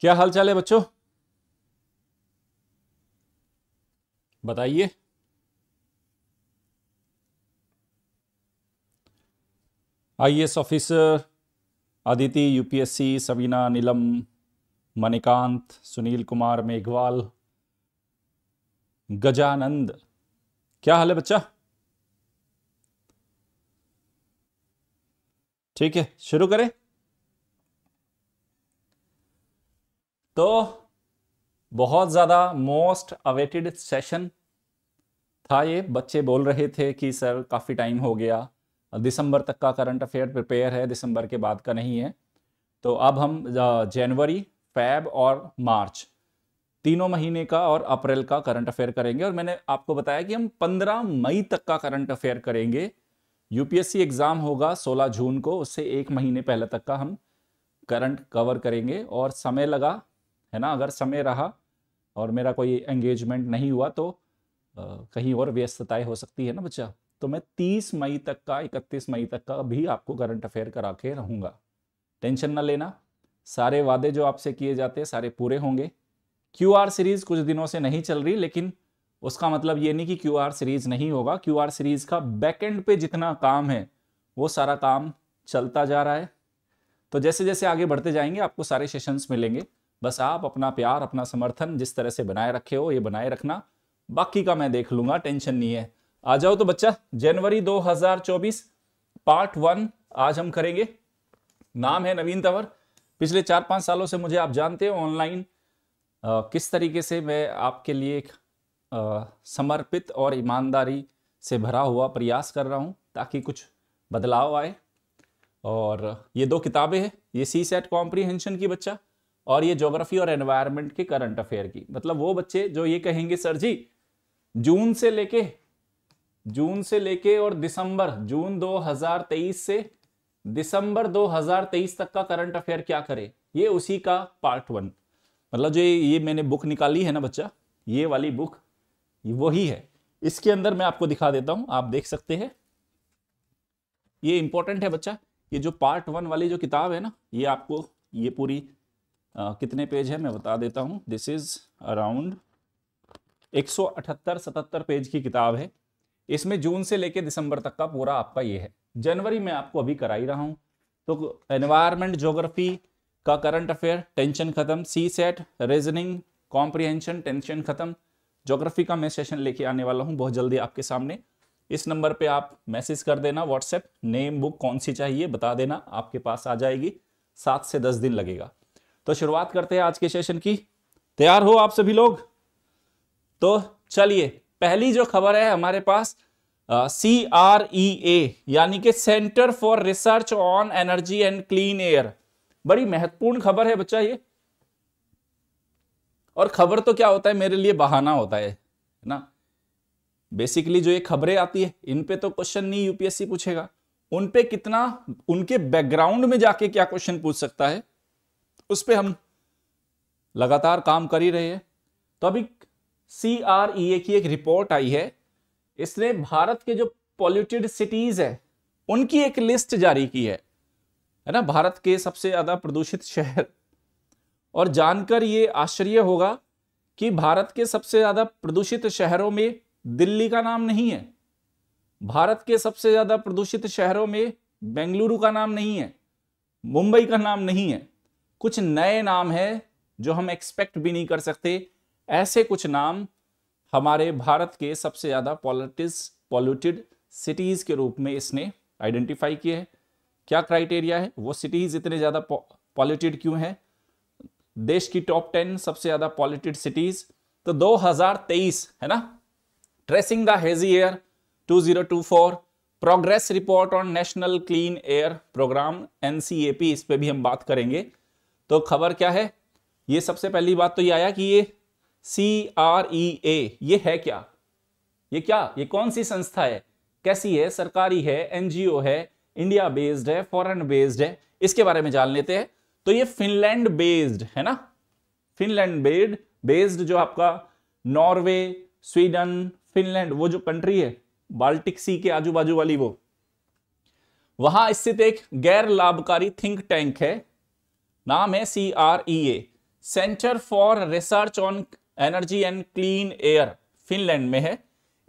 क्या हाल चाल है बच्चों बताइए IAS officer Aditi UPSC Sabina Neelam Manikant Sunil Kumar Meghwal Gajanand क्या हाल है बच्चा ठीक है शुरू करें तो बहुत ज़्यादा मोस्ट अवेटेड सेशन था ये बच्चे बोल रहे थे कि सर काफ़ी टाइम हो गया दिसंबर तक का करंट अफेयर प्रिपेयर है दिसंबर के बाद का नहीं है तो अब हम जनवरी फैब और मार्च तीनों महीने का और अप्रैल का करंट अफेयर करेंगे और मैंने आपको बताया कि हम 15 मई तक का करंट अफेयर करेंगे यूपीएससी एग्ज़ाम होगा 16 जून को उससे एक महीने पहले तक का हम करंट कवर करेंगे और समय लगा है ना अगर समय रहा और मेरा कोई एंगेजमेंट नहीं हुआ तो आ, कहीं और व्यस्तताएं हो सकती है ना बच्चा तो मैं 30 मई तक का 31 मई तक का भी आपको करंट अफेयर करा के रहूँगा टेंशन ना लेना सारे वादे जो आपसे किए जाते हैं सारे पूरे होंगे क्यू आर सीरीज़ कुछ दिनों से नहीं चल रही लेकिन उसका मतलब ये नहीं कि क्यू आर सीरीज़ नहीं होगा क्यू आर सीरीज़ का बैकेंड पे जितना काम है वो सारा काम चलता जा रहा है तो जैसे जैसे आगे बढ़ते जाएंगे आपको सारे सेशंस मिलेंगे बस आप अपना प्यार अपना समर्थन जिस तरह से बनाए रखे हो ये बनाए रखना बाकी का मैं देख लूंगा टेंशन नहीं है आ जाओ तो बच्चा जनवरी 2024 पार्ट वन आज हम करेंगे नाम है नवीन तंवर पिछले चार पांच सालों से मुझे आप जानते हो ऑनलाइन किस तरीके से मैं आपके लिए एक समर्पित और ईमानदारी से भरा हुआ प्रयास कर रहा हूं ताकि कुछ बदलाव आए और ये दो किताबें हैं ये सी सेट कॉम्प्रीहेंशन की बच्चा और ये ज्योग्राफी और एनवायरमेंट के करंट अफेयर की मतलब वो बच्चे जो ये कहेंगे सर जी जून से लेके जून से लेके और दिसंबर जून 2023 से दिसंबर 2023 तक का करंट अफेयर क्या करे ये उसी का पार्ट वन मतलब जो ये मैंने बुक निकाली है ना बच्चा ये वाली बुक वही है इसके अंदर मैं आपको दिखा देता हूं आप देख सकते हैं ये इंपॉर्टेंट है बच्चा ये जो पार्ट वन वाली जो किताब है ना ये आपको ये पूरी कितने पेज है मैं बता देता हूँ दिस इज़ अराउंड 178 77 पेज की किताब है इसमें जून से लेकर दिसंबर तक का पूरा आपका ये है जनवरी में आपको अभी करा ही रहा हूँ तो एनवायरमेंट जोग्राफी का करंट अफेयर टेंशन खत्म C SAT reasoning comprehension tension खत्म जोग्राफी का मैं सेशन लेके आने वाला हूँ बहुत जल्दी आपके सामने इस नंबर पे आप मैसेज कर देना व्हाट्सएप नेम बुक कौन सी चाहिए बता देना आपके पास आ जाएगी सात से दस दिन लगेगा तो शुरुआत करते हैं आज के सेशन की तैयार हो आप सभी लोग तो चलिए पहली जो खबर है हमारे पास सी आर ई ए यानी कि centre for research on energy and clean air बड़ी महत्वपूर्ण खबर है बच्चा ये और खबर तो क्या होता है मेरे लिए बहाना होता है ना बेसिकली जो ये खबरें आती है इन पे तो क्वेश्चन नहीं यूपीएससी पूछेगा उन पे कितना उनके बैकग्राउंड में जाके क्या क्वेश्चन पूछ सकता है उस पर हम लगातार काम कर ही रहे हैं तो अभी सी आर ई ए की एक रिपोर्ट आई है इसने भारत के जो पॉल्यूटेड सिटीज़ है उनकी एक लिस्ट जारी की है है ना भारत के सबसे ज़्यादा प्रदूषित शहर और जानकर ये आश्चर्य होगा कि भारत के सबसे ज़्यादा प्रदूषित शहरों में दिल्ली का नाम नहीं है भारत के सबसे ज़्यादा प्रदूषित शहरों में बेंगलुरु का नाम नहीं है मुंबई का नाम नहीं है कुछ नए नाम है जो हम एक्सपेक्ट भी नहीं कर सकते ऐसे कुछ नाम हमारे भारत के सबसे ज़्यादा पॉलिटिस पॉल्यूटेड सिटीज़ के रूप में इसने आइडेंटिफाई किए है क्या क्राइटेरिया है वो सिटीज़ इतने ज़्यादा पॉल्यूटेड क्यों है देश की टॉप टेन सबसे ज़्यादा पॉल्यूटेड सिटीज़ तो 2023 है ना tracing the hazy air 2024 progress report on national clean air programme NCAP इस पर भी हम बात करेंगे तो खबर क्या है ये सबसे पहली बात तो ये आया कि ये सी आर ई ए ये है क्या ये क्या ये कौन सी संस्था है कैसी है सरकारी है एनजीओ है इंडिया बेस्ड है फॉरेन बेस्ड है इसके बारे में जान लेते हैं तो ये फिनलैंड बेस्ड है ना फिनलैंड बेस्ड बेस्ड जो आपका नॉर्वे स्वीडन फिनलैंड वो जो कंट्री है बाल्टिक सी के आजू बाजू वाली वो वहां स्थित एक गैर लाभकारी थिंक टैंक है नाम है C R E A centre for research on energy and clean air Finland में है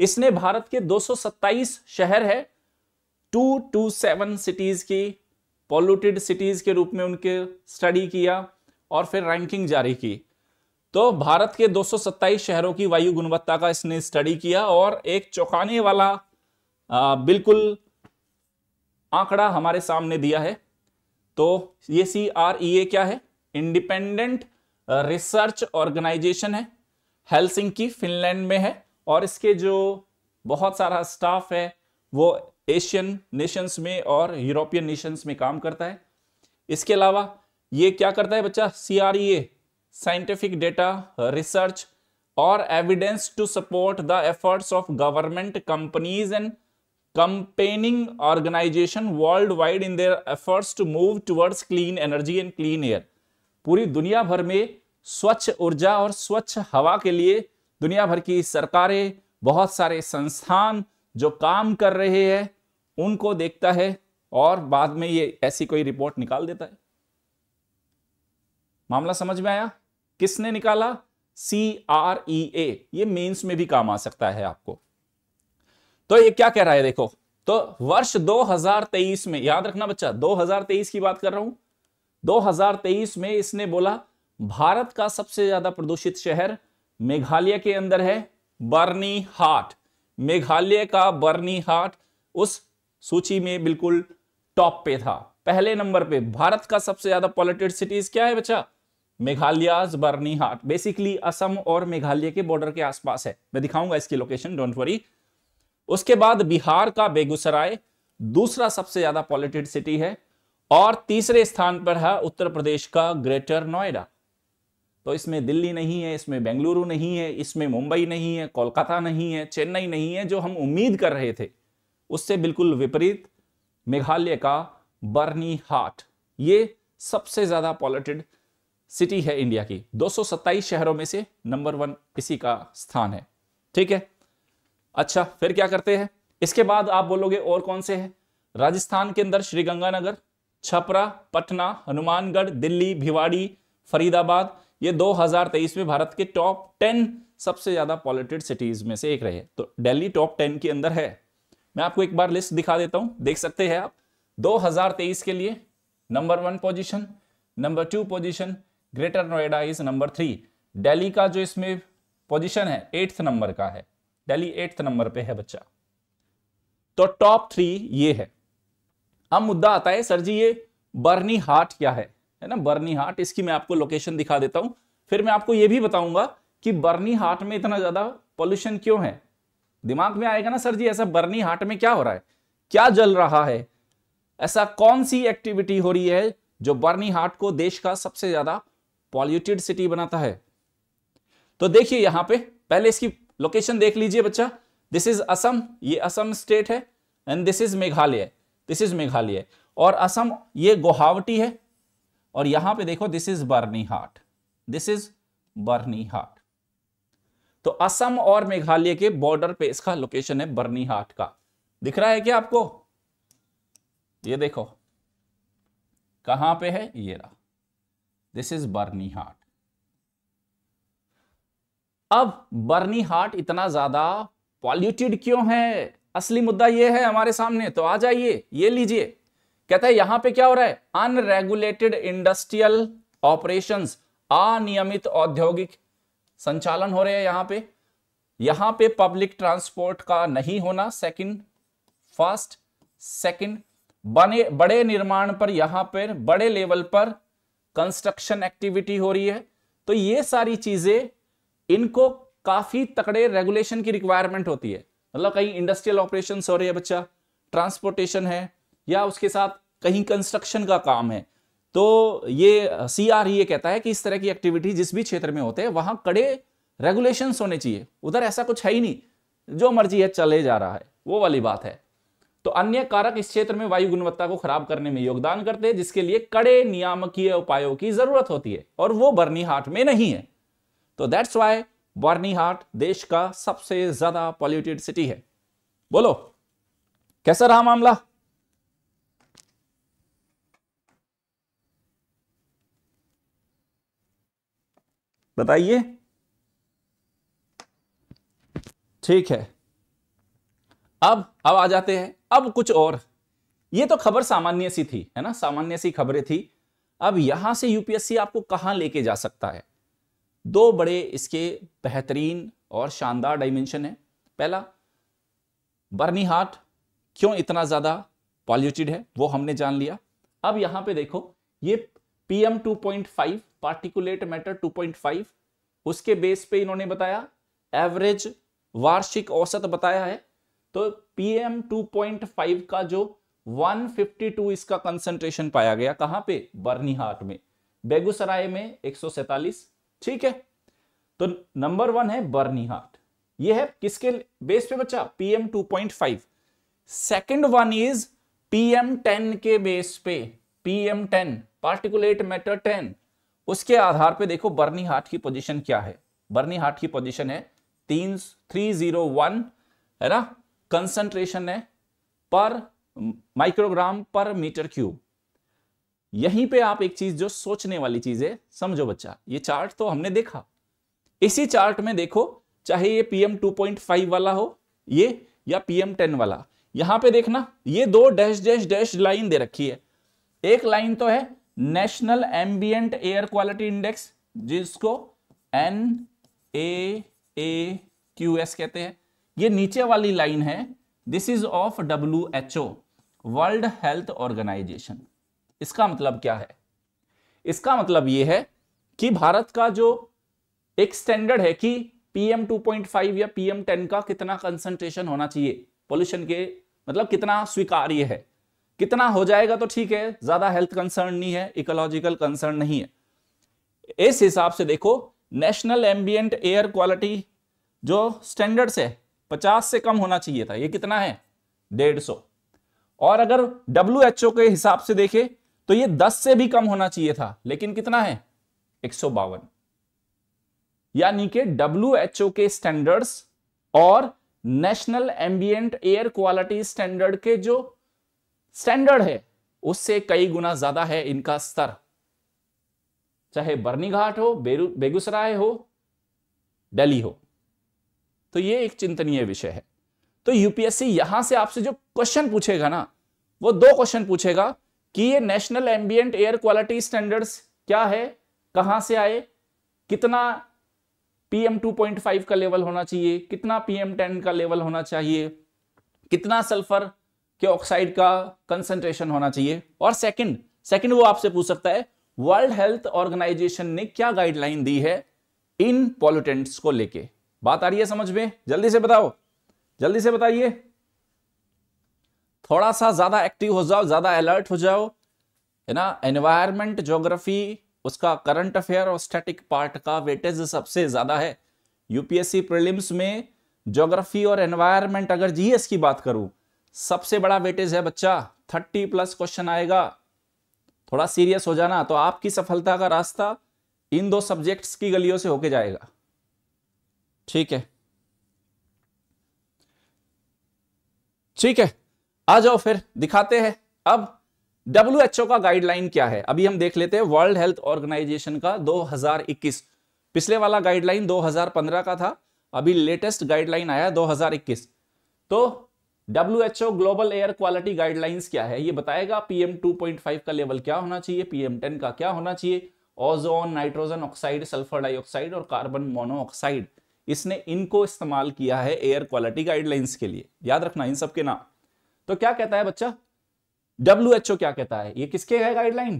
इसने भारत के 227 शहर है 227 सिटीज की पॉल्यूटेड सिटीज के रूप में उनके स्टडी किया और फिर रैंकिंग जारी की तो भारत के 227 शहरों की वायु गुणवत्ता का इसने स्टडी किया और एक चौंकाने वाला आ, बिल्कुल आंकड़ा हमारे सामने दिया है तो ये सी आर ई ए क्या है इंडिपेंडेंट रिसर्च ऑर्गेनाइजेशन है हेलसिंकी फिनलैंड में है और इसके जो बहुत सारा स्टाफ है वो एशियन नेशंस में और यूरोपियन नेशंस में काम करता है इसके अलावा ये क्या करता है बच्चा C R E A scientific data research और evidence to support the efforts of government companies and campaigning organisation worldwide in their efforts to move towards clean energy and clean air पूरी दुनिया भर में स्वच्छ ऊर्जा और स्वच्छ हवा के लिए दुनिया भर की सरकारें बहुत सारे संस्थान जो काम कर रहे हैं उनको देखता है और बाद में ये ऐसी कोई रिपोर्ट निकाल देता है मामला समझ में आया किसने निकाला सी आर ई ए ये मेंस में भी काम आ सकता है आपको तो ये क्या कह रहा है देखो तो वर्ष 2023 में याद रखना बच्चा 2023 की बात कर रहा हूं 2023 में इसने बोला भारत का सबसे ज्यादा प्रदूषित शहर मेघालय के अंदर है बर्नी हाट मेघालय का बर्नी हाट उस सूची में बिल्कुल टॉप पे था पहले नंबर पे भारत का सबसे ज्यादा पॉल्यूटेड सिटीज क्या है बच्चा मेघालय बर्नी हाट बेसिकली असम और मेघालय के बॉर्डर के आसपास है मैं दिखाऊंगा इसकी लोकेशन डोंट वरी उसके बाद बिहार का बेगूसराय दूसरा सबसे ज्यादा पॉलिटेड सिटी है और तीसरे स्थान पर है उत्तर प्रदेश का ग्रेटर नोएडा तो इसमें दिल्ली नहीं है इसमें बेंगलुरु नहीं है इसमें मुंबई नहीं है कोलकाता नहीं है चेन्नई नहीं है जो हम उम्मीद कर रहे थे उससे बिल्कुल विपरीत मेघालय का बर्नी हाट ये सबसे ज्यादा पॉलिटेड सिटी है इंडिया की दो शहरों में से नंबर वन इसी का स्थान है ठीक है अच्छा फिर क्या करते हैं इसके बाद आप बोलोगे और कौन से हैं राजस्थान के अंदर श्रीगंगानगर छपरा पटना हनुमानगढ़ दिल्ली भिवाड़ी फरीदाबाद ये 2023 में भारत के टॉप 10 सबसे ज़्यादा पॉल्यूटेड सिटीज़ में से एक रहे तो दिल्ली टॉप 10 के अंदर है मैं आपको एक बार लिस्ट दिखा देता हूं देख सकते हैं आप 2023 के लिए number one position number two position greater Noida is number three Delhi का जो इसमें पोजिशन है एट्थ नंबर का है दिल्ली एट्थ नंबर पे है बच्चा तो टॉप थ्री ये है अब मुद्दा आता है सर जी ये बर्नी हार्ट क्या है है ना बर्नी हार्ट इसकी मैं आपको लोकेशन दिखा देता हूं फिर मैं आपको ये भी बताऊंगा कि बर्नी हार्ट में इतना ज्यादा पॉल्यूशन क्यों है दिमाग में आएगा ना सर जी ऐसा बर्नी हार्ट में क्या हो रहा है क्या जल रहा है ऐसा कौन सी एक्टिविटी हो रही है जो बर्नी हार्ट को देश का सबसे ज्यादा पॉल्यूटेड सिटी बनाता है तो देखिए यहां पे पहले इसकी लोकेशन देख लीजिए बच्चा दिस इज असम ये असम स्टेट है and this is Meghalaya this is Meghalaya और असम ये गोहावटी है और यहां पे देखो this is Byrnihat this is Byrnihat तो असम और मेघालय के बॉर्डर पे इसका लोकेशन है बर्नी हाट का दिख रहा है क्या आपको ये देखो कहां पे है ये रहा दिस इज बर्नी हाट अब बर्नी हाट इतना ज्यादा पॉल्यूटेड क्यों है असली मुद्दा यह है हमारे सामने तो आ जाइए ये लीजिए कहता है यहां पे क्या हो रहा है अनरेगुलेटेड इंडस्ट्रियल ऑपरेशंस अनियमित औद्योगिक संचालन हो रहे हैं यहां पे यहां पे पब्लिक ट्रांसपोर्ट का नहीं होना सेकंड फर्स्ट सेकंड बने बड़े निर्माण पर यहां पर बड़े लेवल पर कंस्ट्रक्शन एक्टिविटी हो रही है तो ये सारी चीजें इनको काफी तकड़े रेगुलेशन की रिक्वायरमेंट होती है मतलब कहीं इंडस्ट्रियल ऑपरेशन हो रही है बच्चा ट्रांसपोर्टेशन है या उसके साथ कहीं कंस्ट्रक्शन का काम है तो ये सी आर e ये कहता है कि इस तरह की एक्टिविटी जिस भी क्षेत्र में होते हैं वहां कड़े रेगुलेशन होने चाहिए उधर ऐसा कुछ है ही नहीं जो मर्जी है चले जा रहा है वो वाली बात है तो अन्य कारक इस क्षेत्र में वायु गुणवत्ता को खराब करने में योगदान करते हैं जिसके लिए कड़े नियामकीय उपायों की जरूरत होती है और वो बर्नी हाट में नहीं है तो दैट्स वाई बर्नीहाट देश का सबसे ज्यादा पॉल्यूटेड सिटी है बोलो कैसा रहा मामला बताइए ठीक है अब अब आ जाते हैं अब कुछ और ये तो खबर सामान्य सी थी है ना सामान्य सी खबरें थी अब यहां से यूपीएससी आपको कहां लेके जा सकता है दो बड़े इसके बेहतरीन और शानदार डायमेंशन है पहला बर्नी हार्ट क्यों इतना ज़्यादा पॉल्यूटेड है वो हमने जान लिया अब यहां पे देखो ये PM 2.5 two point five particulate matter two point five उसके बेस पे इन्होंने बताया एवरेज वार्षिक औसत बताया है तो पीएम 2.5 टू पॉइंट फाइव का जो 152 इसका कंसंट्रेशन पाया गया कहां पे हार्ट में बेगूसराय में 147 ठीक है तो नंबर वन है बर्नी हार्ट ये है किसके बेस पे बच्चा PM 2.5 second one is PM ten के बेस पे PM ten particulate matter ten उसके आधार पे देखो बर्नी हार्ट की पोजीशन क्या है बर्नी हार्ट की पोजीशन है तीन थ्री जीरो वन है ना कंसंट्रेशन है पर माइक्रोग्राम पर मीटर क्यूब यहीं पे आप एक चीज जो सोचने वाली चीज है समझो बच्चा ये चार्ट तो हमने देखा इसी चार्ट में देखो चाहे ये पीएम 2.5 वाला हो ये या पीएम 10 वाला यहां पे देखना ये दो डैश डैश डैश लाइन दे रखी है एक लाइन तो है national ambient air quality index जिसको N A A Q S कहते हैं ये नीचे वाली लाइन है this is of W H O world health organisation इसका मतलब क्या है इसका मतलब यह है कि भारत का जो एक स्टैंडर्ड है कि पीएम 2.5 या पीएम 10 का कितना कंसंट्रेशन होना चाहिए पोल्यूशन के मतलब कितना स्वीकार्य है कितना हो जाएगा तो ठीक है ज्यादा हेल्थ कंसर्न नहीं है इकोलॉजिकल कंसर्न नहीं है इस हिसाब से देखो नेशनल एम्बियंट एयर क्वालिटी जो स्टैंडर्ड है 50 से कम होना चाहिए था ये कितना है डेढ़ सौ और अगर डब्ल्यू के हिसाब से देखें तो ये 10 से भी कम होना चाहिए था लेकिन कितना है एक यानी कि डब्ल्यू के स्टैंडर्ड्स और national ambient air quality standard के जो स्टैंडर्ड है उससे कई गुना ज्यादा है इनका स्तर चाहे बर्नी घाट हो बेगूसराय हो दिल्ली हो तो ये एक चिंतनीय विषय है तो यूपीएससी यहां से आपसे जो क्वेश्चन पूछेगा ना वो दो क्वेश्चन पूछेगा कि ये national ambient air quality standards क्या है कहां से आए कितना पीएम 2.5 का लेवल होना चाहिए कितना पीएम 10 का लेवल होना चाहिए कितना सल्फर के ऑक्साइड का कंसंट्रेशन होना चाहिए और सेकंड सेकंड वो आपसे पूछ सकता है वर्ल्ड हेल्थ ऑर्गेनाइजेशन ने क्या गाइडलाइन दी है इन पॉल्यूटेंट्स को लेके बात आ रही है समझ में जल्दी से बताओ जल्दी से बताइए थोड़ा सा ज़्यादा एक्टिव हो जाओ ज़्यादा अलर्ट हो जाओ है ना एनवायरमेंट जोग्राफी उसका करंट अफेयर और स्टैटिक पार्ट का वेटेज सबसे ज़्यादा है यूपीएससी प्रीलिम्स में जोग्राफी और एनवायरमेंट अगर जीएस की बात करूं सबसे बड़ा वेटेज है बच्चा थर्टी प्लस क्वेश्चन आएगा थोड़ा सीरियस हो जाना तो आपकी सफलता का रास्ता इन दो सब्जेक्ट्स की गलियों से होके जाएगा ठीक है ठीक है आ जाओ फिर दिखाते हैं अब डब्ल्यू का गाइडलाइन क्या है अभी हम देख लेते हैं वर्ल्ड हेल्थ ऑर्गेनाइजेशन का 2021 पिछले वाला गाइडलाइन 2015 का था अभी लेटेस्ट गाइडलाइन आया 2021 तो W global air quality guidelines क्या है ये बताएगा पीएम 2.5 का लेवल क्या होना चाहिए पीएम 10 का क्या होना चाहिए ozone nitrogen oxide sulphur dioxide और कार्बन मोनोऑक्साइड इसने इनको इस्तेमाल किया है एयर क्वालिटी गाइडलाइंस के लिए याद रखना इन सबके नाम तो क्या कहता है बच्चा डब्ल्यू एच ओ क्या कहता है ये किसके है guideline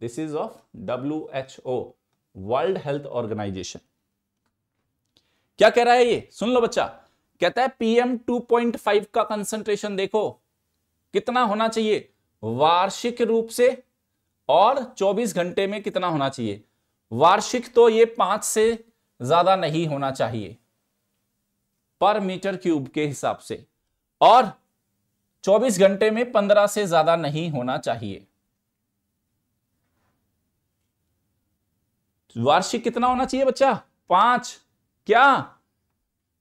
this is of W H O world health organisation क्या कह रहा है ये सुन लो बच्चा कहता है पीएम 2.5 का कंसंट्रेशन देखो कितना होना चाहिए वार्षिक रूप से और 24 घंटे में कितना होना चाहिए वार्षिक तो ये पांच से ज्यादा नहीं होना चाहिए पर मीटर क्यूब के हिसाब से और 24 घंटे में 15 से ज्यादा नहीं होना चाहिए वार्षिक कितना होना चाहिए बच्चा पांच क्या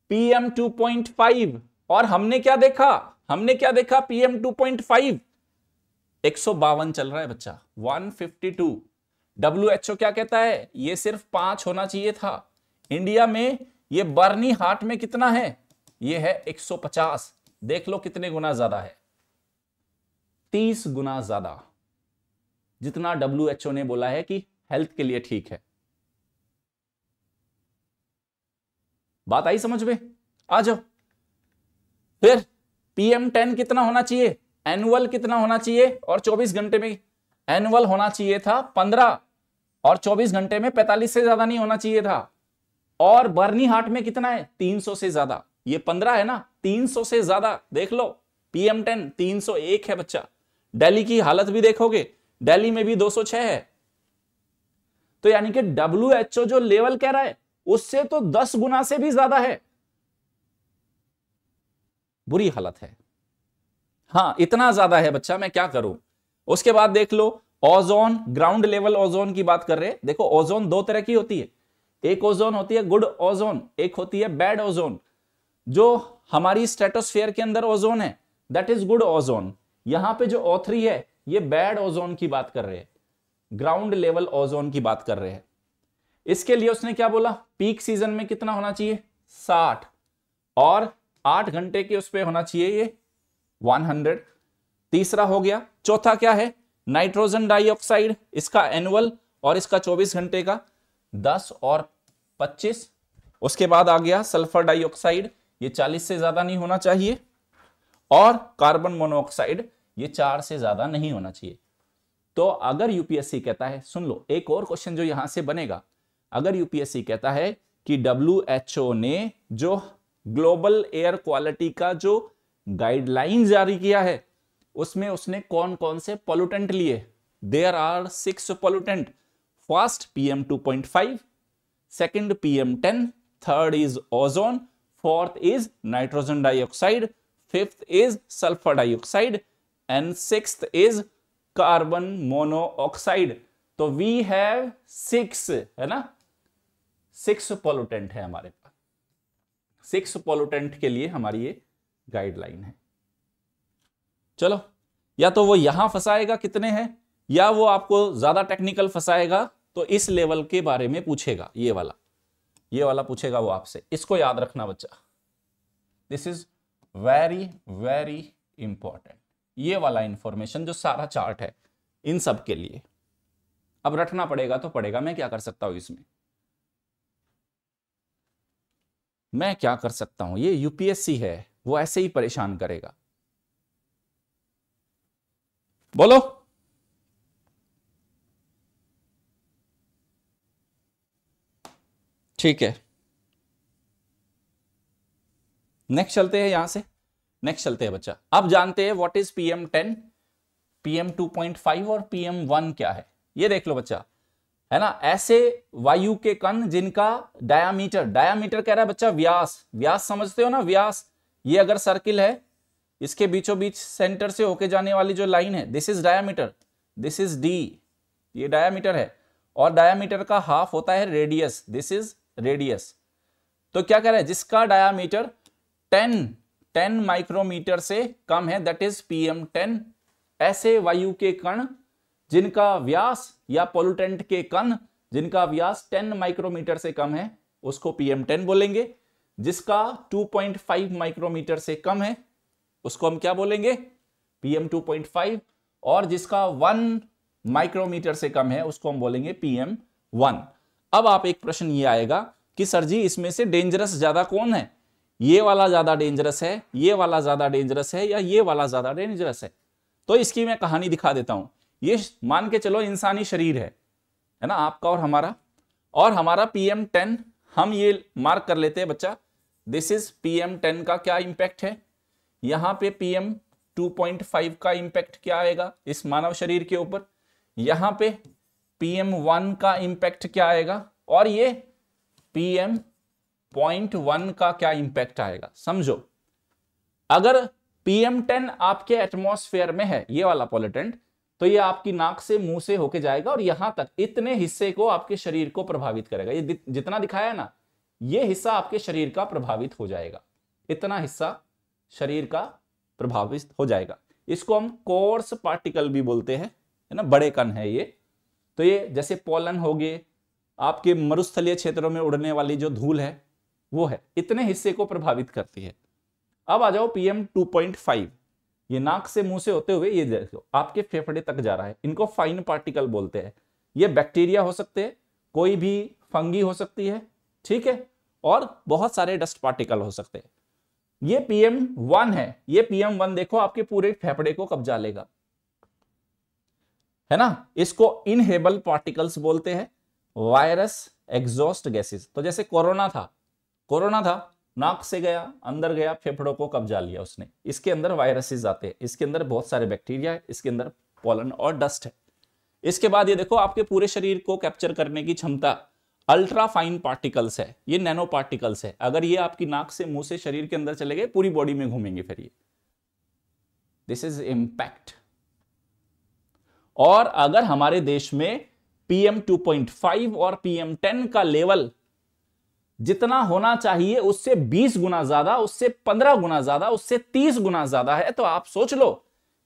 पीएम 2.5 और हमने क्या देखा हमने क्या देखा पीएम 2.5 एक चल रहा है बच्चा 152 फिफ्टी क्या कहता है ये सिर्फ पांच होना चाहिए था इंडिया में ये बर्नी हार्ट में कितना है ये है 150 देख लो कितने गुना ज्यादा है तीस गुना ज्यादा जितना डब्ल्यू एच ओ ने बोला है कि हेल्थ के लिए ठीक है बात आई समझ में आ जाओ फिर पीएम टेन कितना होना चाहिए एनुअल कितना होना चाहिए और 24 घंटे में एनुअल होना चाहिए था 15 और 24 घंटे में 45 से ज्यादा नहीं होना चाहिए था और बर्नी हाट में कितना है 300 से ज्यादा ये पंद्रह है ना तीन सौ से ज्यादा देख लो पीएम टेन तीन सौ एक है बच्चा दिल्ली की हालत भी देखोगे दिल्ली में भी दो सौ छह है तो यानी कि डब्ल्यू जो लेवल कह रहा है उससे तो दस गुना से भी ज्यादा है बुरी हालत है हाँ इतना ज्यादा है बच्चा मैं क्या करूं उसके बाद देख लो ओजोन ग्राउंड लेवल ओजोन की बात कर रहे हैं देखो ओजोन दो तरह की होती है एक ओजोन होती है गुड ओजोन एक होती है बैड ओजोन जो हमारी स्टेटोस्फेयर के अंदर ओजोन है दैट इज गुड ओजोन यहां पे जो ऑथरी है ये बैड ओजोन की बात कर रहे हैं ग्राउंड लेवल ओजोन की बात कर रहे हैं इसके लिए उसने क्या बोला पीक सीजन में कितना होना चाहिए साठ और आठ घंटे के उस पर होना चाहिए ये वन हंड्रेड तीसरा हो गया चौथा क्या है नाइट्रोजन डाइऑक्साइड इसका एनुअल और इसका चौबीस घंटे का दस और पच्चीस उसके बाद आ गया सल्फर डाइऑक्साइड ये 40 से ज्यादा नहीं होना चाहिए और कार्बन मोनोऑक्साइड ये चार से ज्यादा नहीं होना चाहिए तो अगर यूपीएससी कहता है सुन लो एक और क्वेश्चन जो यहां से बनेगा अगर यूपीएससी कहता है कि डब्ल्यू ने जो ग्लोबल एयर क्वालिटी का जो गाइडलाइन जारी किया है उसमें उसने कौन कौन से पोलूटेंट लिए there are six pollutant first PM two point five second PM ten third is ozone fourth is nitrogen dioxide fifth is sulphur dioxide and six is carbon monoxide तो वी हैव सिक्स है ना six पोलुटेंट है हमारे पास six पोलुटेंट के लिए हमारी ये guideline है चलो या तो वो यहां फंसाएगा कितने हैं या वो आपको ज्यादा टेक्निकल फंसाएगा तो इस लेवल के बारे में पूछेगा ये वाला ये वाला पूछेगा वो आपसे इसको याद रखना बच्चा this is very very important ये वाला इंफॉर्मेशन जो सारा चार्ट है इन सब के लिए अब रखना पड़ेगा तो पड़ेगा मैं क्या कर सकता हूं इसमें मैं क्या कर सकता हूं ये यूपीएससी है वो ऐसे ही परेशान करेगा बोलो ठीक है नेक्स्ट चलते हैं यहां से नेक्स्ट चलते हैं बच्चा अब जानते हैं what is PM ten PM two point five और पीएम वन क्या है ये देख लो बच्चा है ना ऐसे वायु के कण जिनका डायामीटर डायामीटर कह रहा है बच्चा व्यास व्यास समझते हो ना व्यास ये अगर सर्किल है इसके बीचों बीच सेंटर से होके जाने वाली जो लाइन है this is diameter this is D ये डायामीटर है और डायामीटर का हाफ होता है रेडियस दिस इज रेडियस तो क्या कह रहा है जिसका डायामीटर 10 10 माइक्रोमीटर से कम है दैट इज पीएम 10 ऐसे वायु के कण जिनका व्यास या पोलूटेंट के कण जिनका व्यास 10 माइक्रोमीटर से कम है उसको पीएम 10 बोलेंगे जिसका 2.5 माइक्रोमीटर से कम है उसको हम क्या बोलेंगे पीएम 2.5 और जिसका 1 माइक्रोमीटर से कम है उसको हम बोलेंगे पीएम 1 अब आप एक प्रश्न ये आएगा कि सर जी इसमें से डेंजरस ज्यादा कौन है ये वाला ज्यादा डेंजरस है ये वाला ज्यादा डेंजरस है या ये वाला ज्यादा डेंजरस है तो इसकी मैं कहानी दिखा देता हूं ये मान के चलो इंसानी शरीर है है ना आपका और हमारा और हमारा पीएम टेन हम ये मार्क कर लेते हैं बच्चा दिस इज पीएम टेन का क्या इंपैक्ट है यहाँ पे पीएम 2.5 का इंपैक्ट क्या आएगा इस मानव शरीर के ऊपर यहाँ पे पीएम वन का इंपैक्ट क्या आएगा और ये पीएम पॉइंट वन का क्या इम्पैक्ट आएगा समझो अगर पीएम टेन आपके एटमोस्फेयर में है ये वाला पॉलिटेंट तो ये आपकी नाक से मुंह से होके जाएगा और यहां तक इतने हिस्से को आपके शरीर को प्रभावित करेगा ये जितना दिखाया ना ये हिस्सा आपके शरीर का प्रभावित हो जाएगा इतना हिस्सा शरीर का प्रभावित हो जाएगा इसको हम कोर्स पार्टिकल भी बोलते हैं है ना बड़े कण है ये तो ये जैसे पोलन हो गए आपके मरुस्थलीय क्षेत्रों में उड़ने वाली जो धूल है वो है इतने हिस्से को प्रभावित करती है अब आ जाओ पीएम 2.5 ये नाक से मुंह से होते हुए ये देखो आपके फेफड़े तक जा रहा है इनको फाइन पार्टिकल बोलते हैं ये बैक्टीरिया हो सकते हैं कोई भी फंगी हो सकती है ठीक है और बहुत सारे डस्ट पार्टिकल हो सकते हैं ये पीएम वन है ये पीएम वन देखो आपके पूरे फेफड़े को कब्जा लेगा है ना इसको इनहेबल पार्टिकल्स बोलते हैं वायरस एग्जॉस्ट गैसेस तो जैसे कोरोना था कोरोना था नाक से गया अंदर गया फेफड़ों को कब्जा लिया उसने इसके अंदर वायरसेस आते हैं इसके अंदर बहुत सारे बैक्टीरिया है इसके अंदर पॉलन और डस्ट है इसके बाद ये देखो आपके पूरे शरीर को कैप्चर करने की क्षमता अल्ट्रा फाइन पार्टिकल्स है ये नैनो पार्टिकल्स है अगर ये आपकी नाक से मुंह से शरीर के अंदर चले गए पूरी बॉडी में घूमेंगे फिर ये दिस इज इम्पैक्ट और अगर हमारे देश में पीएम 2.5 और पीएम 10 का लेवल जितना होना चाहिए उससे 20 गुना ज्यादा उससे 15 गुना ज्यादा उससे 30 गुना ज्यादा है तो आप सोच लो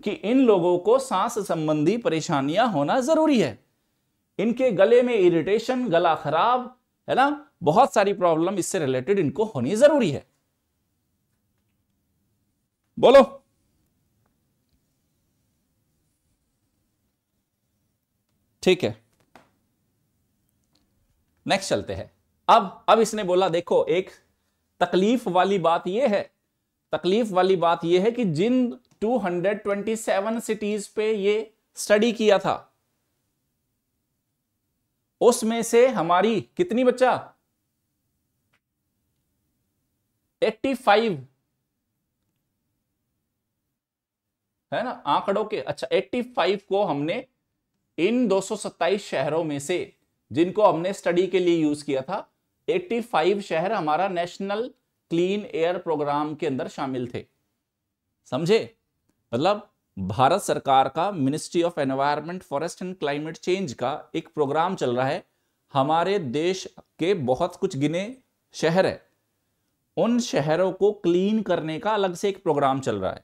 कि इन लोगों को सांस संबंधी परेशानियां होना जरूरी है इनके गले में इरिटेशन गला खराब है ना बहुत सारी प्रॉब्लम इससे रिलेटेड इनको होनी जरूरी है बोलो ठीक है नेक्स्ट चलते हैं अब अब इसने बोला देखो एक तकलीफ वाली बात यह है तकलीफ वाली बात यह है कि जिन 227 सिटीज पे ये स्टडी किया था उसमें से हमारी कितनी बच्चा 85 है ना आंकड़ों के अच्छा 85 को हमने इन 227 शहरों में से जिनको हमने स्टडी के लिए यूज किया था 85 शहर हमारा नेशनल क्लीन एयर प्रोग्राम के अंदर शामिल थे समझे मतलब भारत सरकार का ministry of environment forest and climate change का एक प्रोग्राम चल रहा है हमारे देश के बहुत कुछ गिने शहर है उन शहरों को क्लीन करने का अलग से एक प्रोग्राम चल रहा है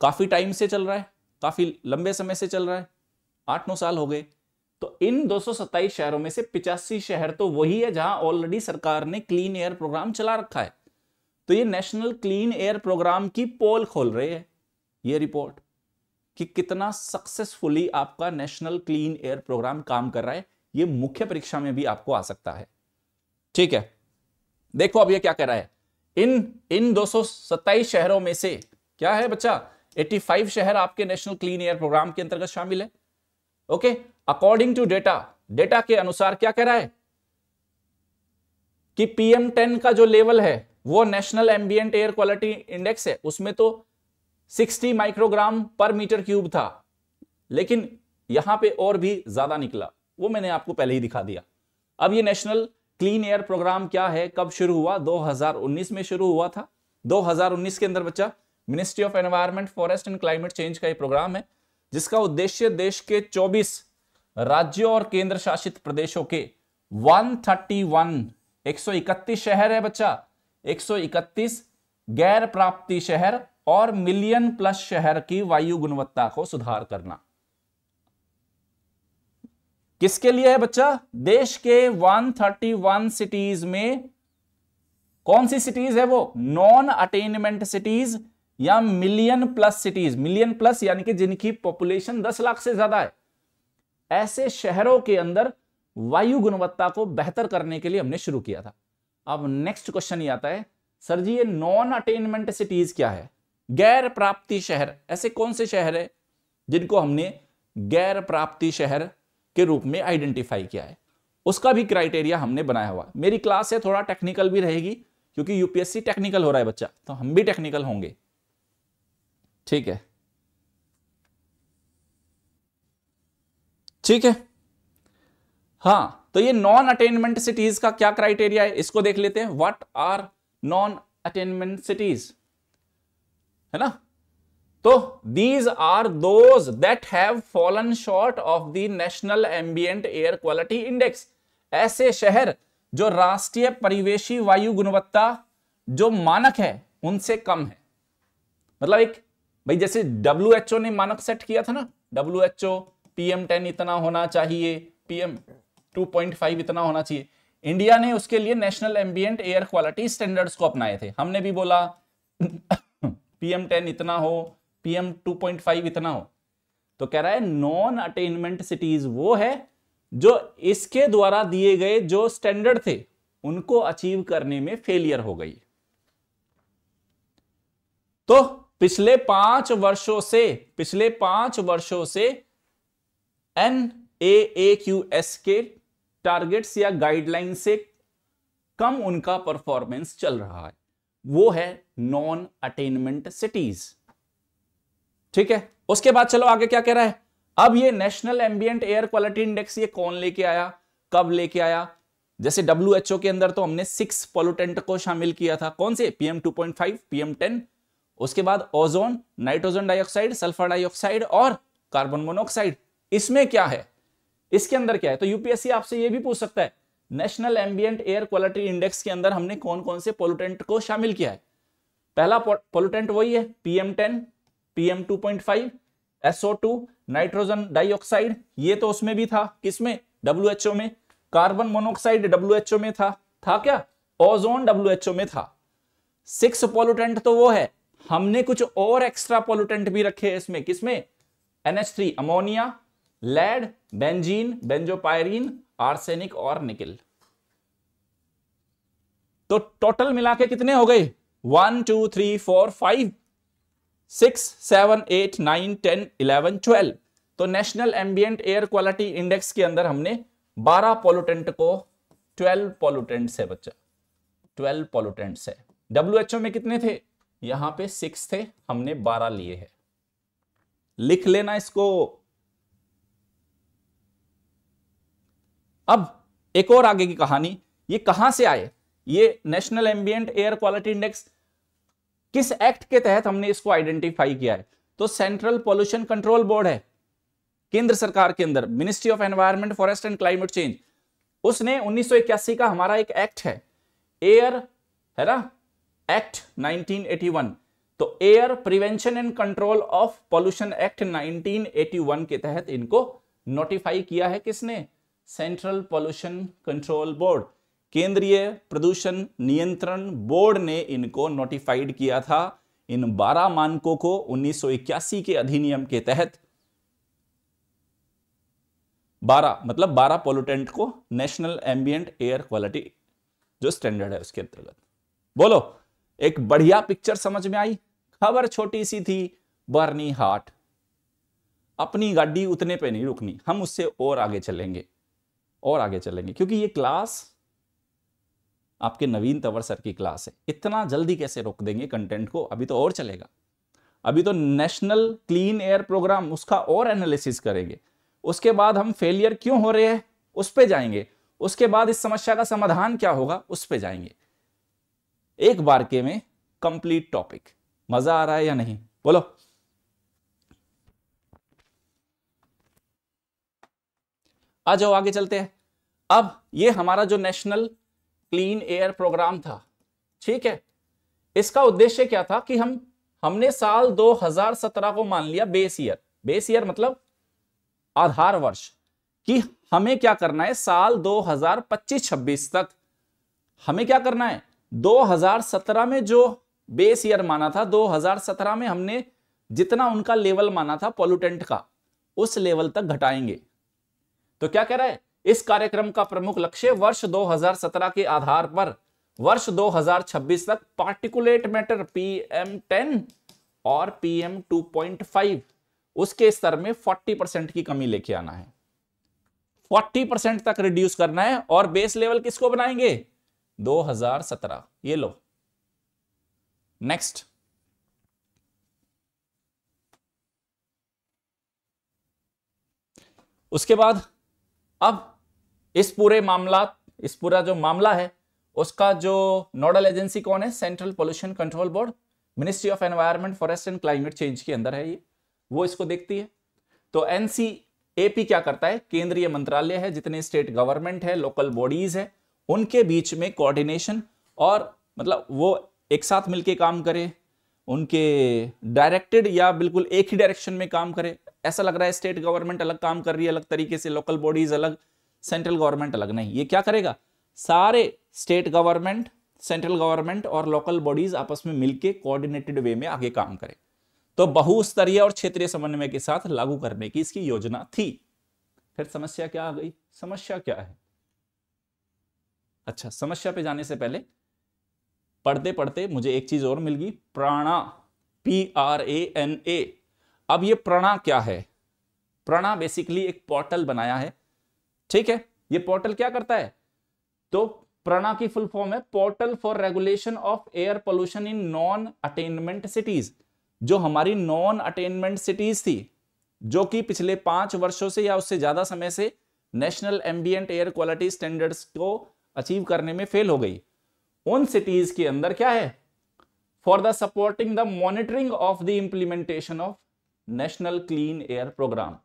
काफी टाइम से चल रहा है काफी लंबे समय से चल रहा है आठ नौ साल हो गए तो इन दो शहरों में से पिचासी शहर तो वही है जहां ऑलरेडी सरकार ने क्लीन एयर प्रोग्राम चला रखा है तो ये नेशनल क्लीन एयर प्रोग्राम की पोल खोल रहे हैं ये रिपोर्ट कि कितना सक्सेसफुली आपका नेशनल क्लीन एयर प्रोग्राम काम कर रहा है ये मुख्य परीक्षा में भी आपको आ सकता है ठीक है देखो अब ये क्या कह रहा है इन इन दो शहरों में से क्या है बच्चा 85 शहर आपके नेशनल क्लीन एयर प्रोग्राम के अंतर्गत शामिल है okay according to data data के अनुसार क्या कह रहा है कि पीएम टेन का जो लेवल है वो national ambient air quality index है उसमें तो 60 माइक्रोग्राम पर मीटर क्यूब था लेकिन यहां पे और भी ज्यादा निकला वो मैंने आपको पहले ही दिखा दिया अब ये नेशनल क्लीन एयर प्रोग्राम क्या है कब शुरू हुआ 2019 में शुरू हुआ था 2019 के अंदर बच्चा ministry of environment forest and climate change का ये प्रोग्राम है जिसका उद्देश्य देश के 24 राज्यों और केंद्र शासित प्रदेशों के 131 131 शहर है बच्चा 131 गैर प्राप्ति शहर और मिलियन प्लस शहर की वायु गुणवत्ता को सुधार करना किसके लिए है बच्चा देश के 131 सिटीज में कौन सी सिटीज है वो नॉन अटेनमेंट सिटीज या million plus cities million plus यानी कि जिनकी पॉपुलेशन 10 लाख से ज्यादा है ऐसे शहरों के अंदर वायु गुणवत्ता को बेहतर करने के लिए हमने शुरू किया था अब नेक्स्ट क्वेश्चन ये आता है सर जी ये नॉन अटेनमेंट सिटीज क्या है गैर प्राप्ति शहर ऐसे कौन से शहर है जिनको हमने गैर प्राप्ति शहर के रूप में आइडेंटिफाई किया है उसका भी क्राइटेरिया हमने बनाया हुआ मेरी क्लास है थोड़ा टेक्निकल भी रहेगी क्योंकि यूपीएससी टेक्निकल हो रहा है बच्चा तो हम भी टेक्निकल होंगे ठीक है ठीक है हाँ तो ये नॉन अटेनमेंट सिटीज का क्या क्राइटेरिया है इसको देख लेते हैं what are non attainment cities है ना तो these are those that have fallen short of the national ambient air quality index ऐसे शहर जो राष्ट्रीय परिवेशी वायु गुणवत्ता जो मानक है उनसे कम है मतलब एक भाई जैसे डब्ल्यू ने मानक सेट किया था ना W H O PM ten इतना होना चाहिए पीएम टू पॉइंट फाइव इतना होना चाहिए इंडिया ने उसके लिए national ambient air quality standards को अपनाए थे हमने भी बोला पीएम टेन इतना हो पीएम टू पॉइंट फाइव इतना हो तो कह रहा है नॉन अटेनमेंट सिटीज वो है जो इसके द्वारा दिए गए जो स्टैंडर्ड थे उनको अचीव करने में फेलियर हो गई तो पिछले पांच वर्षों से पिछले पांच वर्षों से N A A Q S के टारगेट्स या गाइडलाइन से कम उनका परफॉर्मेंस चल रहा है वो है नॉन अटेनमेंट सिटीज ठीक है उसके बाद चलो आगे क्या कह रहा है अब ये national ambient air quality index ये कौन लेके आया कब लेके आया जैसे डब्ल्यू के अंदर तो हमने सिक्स पोलुटेंट को शामिल किया था कौन से PM two point five PM ten उसके बाद ozone nitrogen dioxide sulphur dioxide और कार्बन मोनोऑक्साइड इसमें क्या है इसके अंदर क्या है तो यूपीएससी आपसे यह भी पूछ सकता है national ambient air quality index के अंदर हमने कौन कौन से पोलुटेंट को शामिल किया है पहला पोलुटेंट वही है PM ten PM two point five SO two nitrogen dioxide ये तो उसमें भी था किसमें डब्ल्यू एच ओ में carbon monoxide W H O में था था क्या ओजोन डब्ल्यू एच ओ में था सिक्स पोलुटेंट तो वो है हमने कुछ और एक्स्ट्रा पोलूटेंट भी रखे हैं इसमें किसमें NH three ammonia lead benzene benzopyrene arsenic और निकिल तो टोटल मिला के कितने हो गए one two three four five six seven eight nine ten eleven twelve तो national ambient air quality index के अंदर हमने बारह पोलूटेंट को ट्वेल्व पोलूटेंट से बच्चा ट्वेल्व पोलूटेंट से डब्ल्यू में कितने थे यहां पे सिक्स थे हमने बारह लिए हैं लिख लेना इसको अब एक और आगे की कहानी ये कहां से आए ये national ambient air quality index किस एक्ट के तहत हमने इसको आइडेंटिफाई किया है तो सेंट्रल पोल्यूशन कंट्रोल बोर्ड है केंद्र सरकार के अंदर ministry of environment forest and climate change उसने 1981 का हमारा एक एक्ट है एयर है ना एक्ट 1981 तो air prevention and control of pollution act 1981 के तहत इनको नोटिफाई किया है किसने सेंट्रल पॉल्यूशन कंट्रोल बोर्ड केंद्रीय प्रदूषण नियंत्रण बोर्ड ने इनको नोटिफाइड किया था इन 12 मानकों को 1981 के अधिनियम के तहत 12 मतलब 12 पोल्यूटेंट को नेशनल एम्बियंट एयर क्वालिटी जो स्टैंडर्ड है उसके अंतर्गत बोलो एक बढ़िया पिक्चर समझ में आई खबर छोटी सी थी बर्नी हार्ट अपनी गाड़ी उतने पे नहीं रुकनी हम उससे और आगे चलेंगे और आगे चलेंगे क्योंकि ये क्लास आपके नवीन तंवर सर की क्लास है इतना जल्दी कैसे रोक देंगे कंटेंट को अभी तो और चलेगा अभी तो नेशनल क्लीन एयर प्रोग्राम उसका और एनालिसिस करेंगे उसके बाद हम फेलियर क्यों हो रहे हैं उस पर जाएंगे उसके बाद इस समस्या का समाधान क्या होगा उस पर जाएंगे एक बार के में कंप्लीट टॉपिक मजा आ रहा है या नहीं बोलो आ जाओ आगे चलते हैं अब ये हमारा जो नेशनल क्लीन एयर प्रोग्राम था ठीक है इसका उद्देश्य क्या था कि हम हमने साल 2017 को मान लिया बेस ईयर बेस ईयर मतलब आधार वर्ष कि हमें क्या करना है साल 2025-26 तक हमें क्या करना है 2017 में जो बेस ईयर माना था 2017 में हमने जितना उनका लेवल माना था पॉल्यूटेंट का उस लेवल तक घटाएंगे तो क्या कह रहा है इस कार्यक्रम का प्रमुख लक्ष्य वर्ष 2017 के आधार पर वर्ष 2026 तक पार्टिकुलेट मैटर पीएम 10 और पीएम 2.5 उसके स्तर में 40 परसेंट की कमी लेके आना है 40 परसेंट तक रिड्यूस करना है और बेस लेवल किसको बनाएंगे 2017 ये लो नेक्स्ट उसके बाद अब इस पूरे मामला इस पूरा जो मामला है उसका जो नोडल एजेंसी कौन है central pollution control board ministry of environment forest and climate change के अंदर है ये वो इसको देखती है तो एनसीएपी क्या करता है केंद्रीय मंत्रालय है जितने स्टेट गवर्नमेंट है लोकल बॉडीज है उनके बीच में कोऑर्डिनेशन और मतलब वो एक साथ मिलके काम करे उनके डायरेक्टेड या बिल्कुल एक ही डायरेक्शन में काम करे ऐसा लग रहा है स्टेट गवर्नमेंट अलग काम कर रही है अलग तरीके से लोकल बॉडीज अलग सेंट्रल गवर्नमेंट अलग नहीं ये क्या करेगा सारे स्टेट गवर्नमेंट सेंट्रल गवर्नमेंट और लोकल बॉडीज आपस में मिलकर कोऑर्डिनेटेड वे में आगे काम करें तो बहुस्तरीय और क्षेत्रीय समन्वय के साथ लागू करने की इसकी योजना थी फिर समस्या क्या आ गई समस्या क्या है अच्छा समस्या पे जाने से पहले पढ़ते पढ़ते मुझे एक चीज और मिल गई PRANA P R A N A अब ये प्रणा क्या है प्रणा बेसिकली एक पोर्टल बनाया है ठीक है ये पोर्टल क्या करता है तो प्रणा की फुल फॉर्म है portal for regulation of air pollution in non attainment cities जो हमारी नॉन अटेनमेंट सिटीज थी जो कि पिछले पांच वर्षों से या उससे ज्यादा समय से national ambient air quality standards को अचीव करने में फेल हो गई उन सिटीज के अंदर क्या है for the supporting the monitoring of the implementation of national clean air programme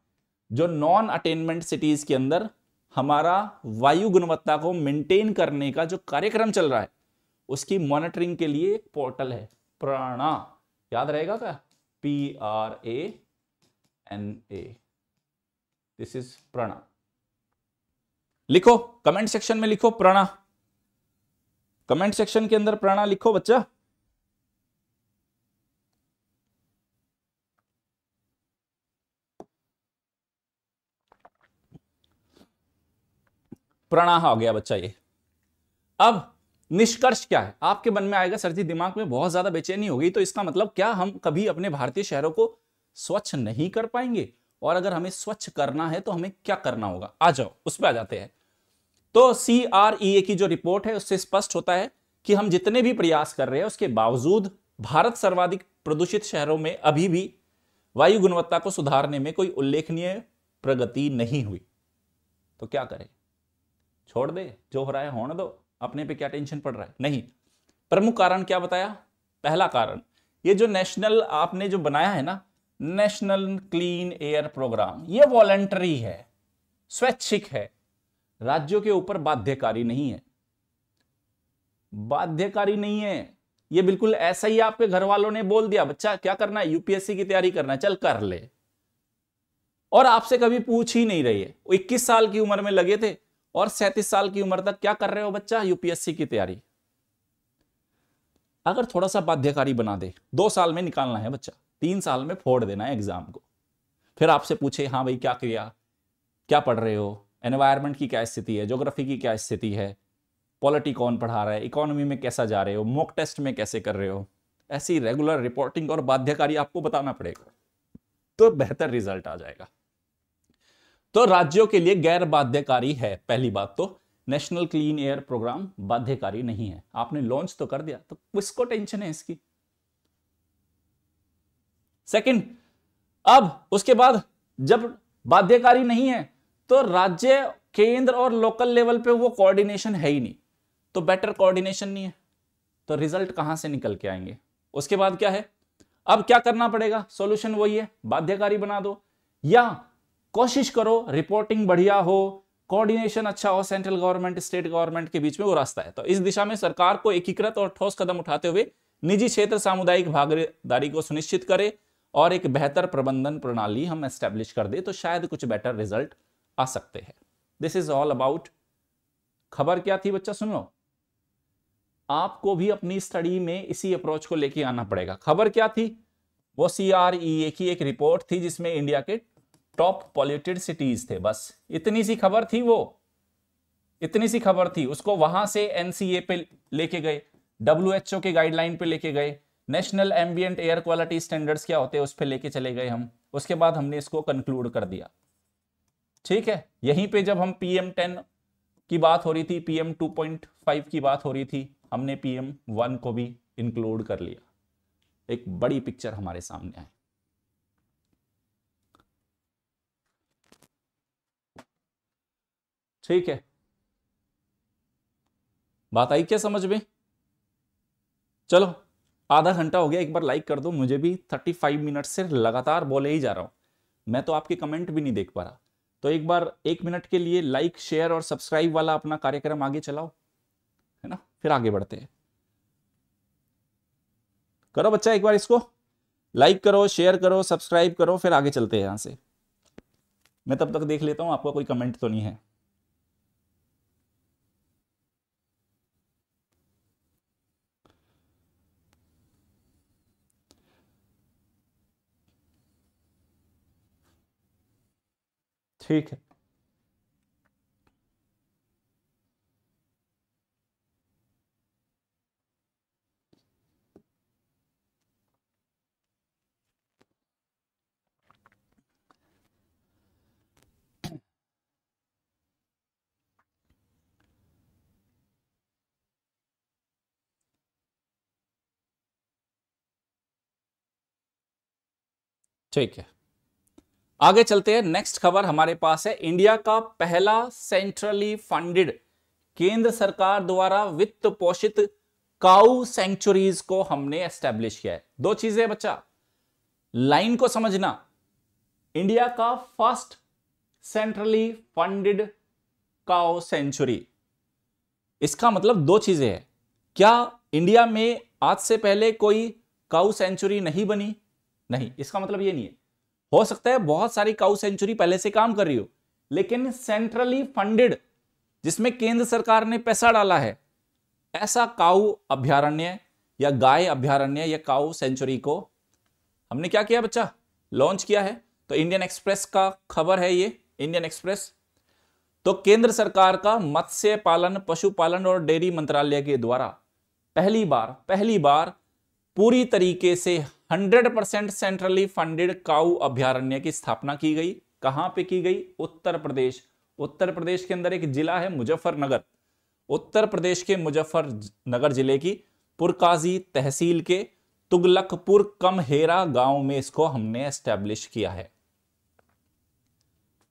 जो नॉन अटेनमेंट सिटीज के अंदर हमारा वायु गुणवत्ता को मेंटेन करने का जो कार्यक्रम चल रहा है उसकी मॉनिटरिंग के लिए एक पोर्टल है प्राणा याद रहेगा क्या P R A N A this is PRANA लिखो कमेंट सेक्शन में लिखो प्रणा कमेंट सेक्शन के अंदर प्रणा लिखो बच्चा प्रणा हो गया बच्चा ये अब निष्कर्ष क्या है आपके मन में आएगा सर जी दिमाग में बहुत ज्यादा बेचैनी होगी तो इसका मतलब क्या हम कभी अपने भारतीय शहरों को स्वच्छ नहीं कर पाएंगे और अगर हमें स्वच्छ करना है तो हमें क्या करना होगा आ जाओ उस पर आ जाते हैं तो सी आर ई ए की जो रिपोर्ट है उससे स्पष्ट होता है कि हम जितने भी प्रयास कर रहे हैं उसके बावजूद भारत सर्वाधिक प्रदूषित शहरों में अभी भी वायु गुणवत्ता को सुधारने में कोई उल्लेखनीय प्रगति नहीं हुई तो क्या करें छोड़ दे जो हो रहा है होने दो अपने पे क्या टेंशन पड़ रहा है नहीं प्रमुख कारण क्या बताया पहला कारण ये जो नेशनल आपने जो बनाया है ना नेशनल क्लीन एयर प्रोग्राम ये वॉलेंटरी है स्वैच्छिक है राज्यों के ऊपर बाध्यकारी नहीं है बाध्यकारी नहीं है ये बिल्कुल ऐसा ही आपके घर वालों ने बोल दिया बच्चा क्या करना है यूपीएससी की तैयारी करना है चल कर ले और आपसे कभी पूछ ही नहीं रही है इक्कीस साल की उम्र में लगे थे और सैंतीस साल की उम्र तक क्या कर रहे हो बच्चा यूपीएससी की तैयारी अगर थोड़ा सा बाध्यकारी बना दे दो साल में निकालना है बच्चा तीन साल में फोड़ देना है एग्जाम को फिर आपसे पूछे हाँ भाई क्या किया क्या पढ़ रहे हो एनवायरनमेंट की क्या स्थिति है जोग्राफी की क्या स्थिति है पॉलिटी कौन पढ़ा रहा है इकोनॉमी में कैसा जा रहे हो मॉक टेस्ट में कैसे कर रहे हो ऐसी रेगुलर रिपोर्टिंग और बाध्यकारी आपको बताना पड़ेगा तो बेहतर रिजल्ट आ जाएगा तो राज्यों के लिए गैर बाध्यकारी है पहली बात तो नेशनल क्लीन एयर प्रोग्राम बाध्यकारी नहीं है आपने लॉन्च तो कर दिया तो किसको टेंशन है इसकी सेकंड अब उसके बाद जब बाध्यकारी नहीं है तो राज्य केंद्र और लोकल लेवल पे वो कोऑर्डिनेशन है ही नहीं तो बेटर कोऑर्डिनेशन नहीं है तो रिजल्ट कहां से निकल के आएंगे उसके बाद क्या है अब क्या करना पड़ेगा सॉल्यूशन वही है बाध्यकारी बना दो या कोशिश करो रिपोर्टिंग बढ़िया हो कोऑर्डिनेशन अच्छा हो सेंट्रल गवर्नमेंट स्टेट गवर्नमेंट के बीच में वो रास्ता है तो इस दिशा में सरकार को एकीकृत और ठोस कदम उठाते हुए निजी क्षेत्र सामुदायिक भागीदारी को सुनिश्चित करे और एक बेहतर प्रबंधन प्रणाली हम एस्टेब्लिश कर दे तो शायद कुछ बेटर रिजल्ट आ सकते हैं दिस इज ऑल अबाउट खबर क्या थी बच्चा सुन लो आपको भी अपनी स्टडी में इसी अप्रोच को लेके आना पड़ेगा खबर क्या थी वो सी आर ई ए की एक रिपोर्ट थी जिसमें इंडिया के टॉप पॉल्यूटेड सिटीज थे बस इतनी सी खबर थी वो इतनी सी खबर थी उसको वहां से एनसीए पे लेके गए डब्ल्यू के गाइडलाइन पे लेके गए national ambient air quality standards क्या होते हैं उस पर लेके चले गए हम उसके बाद हमने इसको कंक्लूड कर दिया ठीक है यहीं पे जब हम पी एम टेन की बात हो रही थी पीएम टू पॉइंट फाइव की बात हो रही थी हमने पीएम वन को भी इंक्लूड कर लिया एक बड़ी पिक्चर हमारे सामने आई ठीक है बात आई क्या समझ में चलो आधा घंटा हो गया एक बार लाइक कर दो मुझे भी थर्टी फाइव मिनट से लगातार बोले ही जा रहा हूं मैं तो आपके कमेंट भी नहीं देख पा रहा तो एक बार एक मिनट के लिए लाइक शेयर और सब्सक्राइब वाला अपना कार्यक्रम आगे चलाओ है ना फिर आगे बढ़ते हैं करो बच्चा एक बार इसको लाइक करो शेयर करो सब्सक्राइब करो फिर आगे चलते हैं यहां से मैं तब तक देख लेता हूं आपका कोई कमेंट तो नहीं है ठीक है ठीक है आगे चलते हैं नेक्स्ट खबर हमारे पास है इंडिया का पहला सेंट्रली फंडेड केंद्र सरकार द्वारा वित्त पोषित काउ सेंचुरीज को हमने एस्टेब्लिश किया है दो चीजें बच्चा लाइन को समझना इंडिया का first centrally funded cow sanctuary इसका मतलब दो चीजें हैं क्या इंडिया में आज से पहले कोई काउ सेंचुरी नहीं बनी नहीं इसका मतलब ये नहीं है हो सकता है बहुत सारी काउ सेंचुरी पहले से काम कर रही हो लेकिन सेंट्रली फंडेड जिसमें केंद्र सरकार ने पैसा डाला है ऐसा काउ अभ्यारण्य या गाय अभ्यारण्य या काउ सेंचुरी को हमने क्या किया बच्चा लॉन्च किया है तो इंडियन एक्सप्रेस का खबर है ये इंडियन एक्सप्रेस तो केंद्र सरकार का मत्स्य पालन पशुपालन और डेयरी मंत्रालय के द्वारा पहली बार पहली बार पूरी तरीके से 100 परसेंट सेंट्रली फंडेड काऊ अभ्यारण्य की स्थापना की गई कहां पे की गई उत्तर प्रदेश उत्तर प्रदेश के अंदर एक जिला है मुजफ्फरनगर उत्तर प्रदेश के मुजफ्फरनगर जिले की पुरकाजी तहसील के तुगलकपुर कमहेरा गांव में इसको हमने एस्टेब्लिश किया है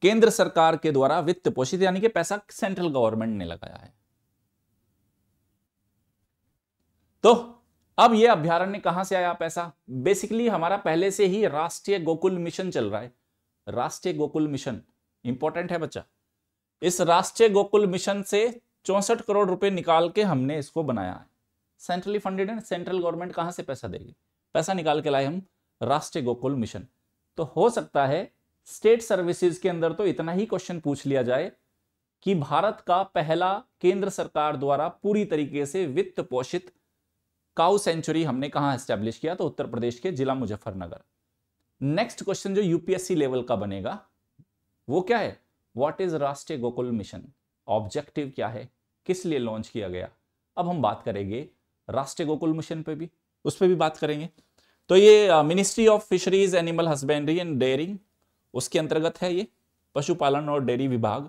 केंद्र सरकार के द्वारा वित्त पोषित यानी कि पैसा सेंट्रल गवर्नमेंट ने लगाया है तो अब ये अभ्यारण्य कहां से आया पैसा बेसिकली हमारा पहले से ही राष्ट्रीय गोकुल मिशन चल रहा है राष्ट्रीय गोकुल मिशन इंपॉर्टेंट है बच्चा इस राष्ट्रीय गोकुल मिशन से चौसठ करोड़ रुपए निकाल के हमने इसको बनाया है centrally funded and central government कहां से पैसा देगी पैसा निकाल के लाए हम राष्ट्रीय गोकुल मिशन तो हो सकता है स्टेट सर्विसेज के अंदर तो इतना ही क्वेश्चन पूछ लिया जाए कि भारत का पहला केंद्र सरकार द्वारा पूरी तरीके से वित्त पोषित काउ सेंचुरी हमने कहा एस्टेब्लिश किया तो उत्तर प्रदेश के जिला मुजफ्फरनगर नेक्स्ट क्वेश्चन जो यूपीएससी लेवल का बनेगा वो क्या है व्हाट इज राष्ट्रीय गोकुल मिशन ऑब्जेक्टिव क्या है किस लिए लॉन्च किया गया अब हम बात करेंगे राष्ट्रीय गोकुल मिशन पे भी उस पर भी बात करेंगे तो ये ministry of fisheries animal husbandry and dairying उसके अंतर्गत है ये पशुपालन और डेयरी विभाग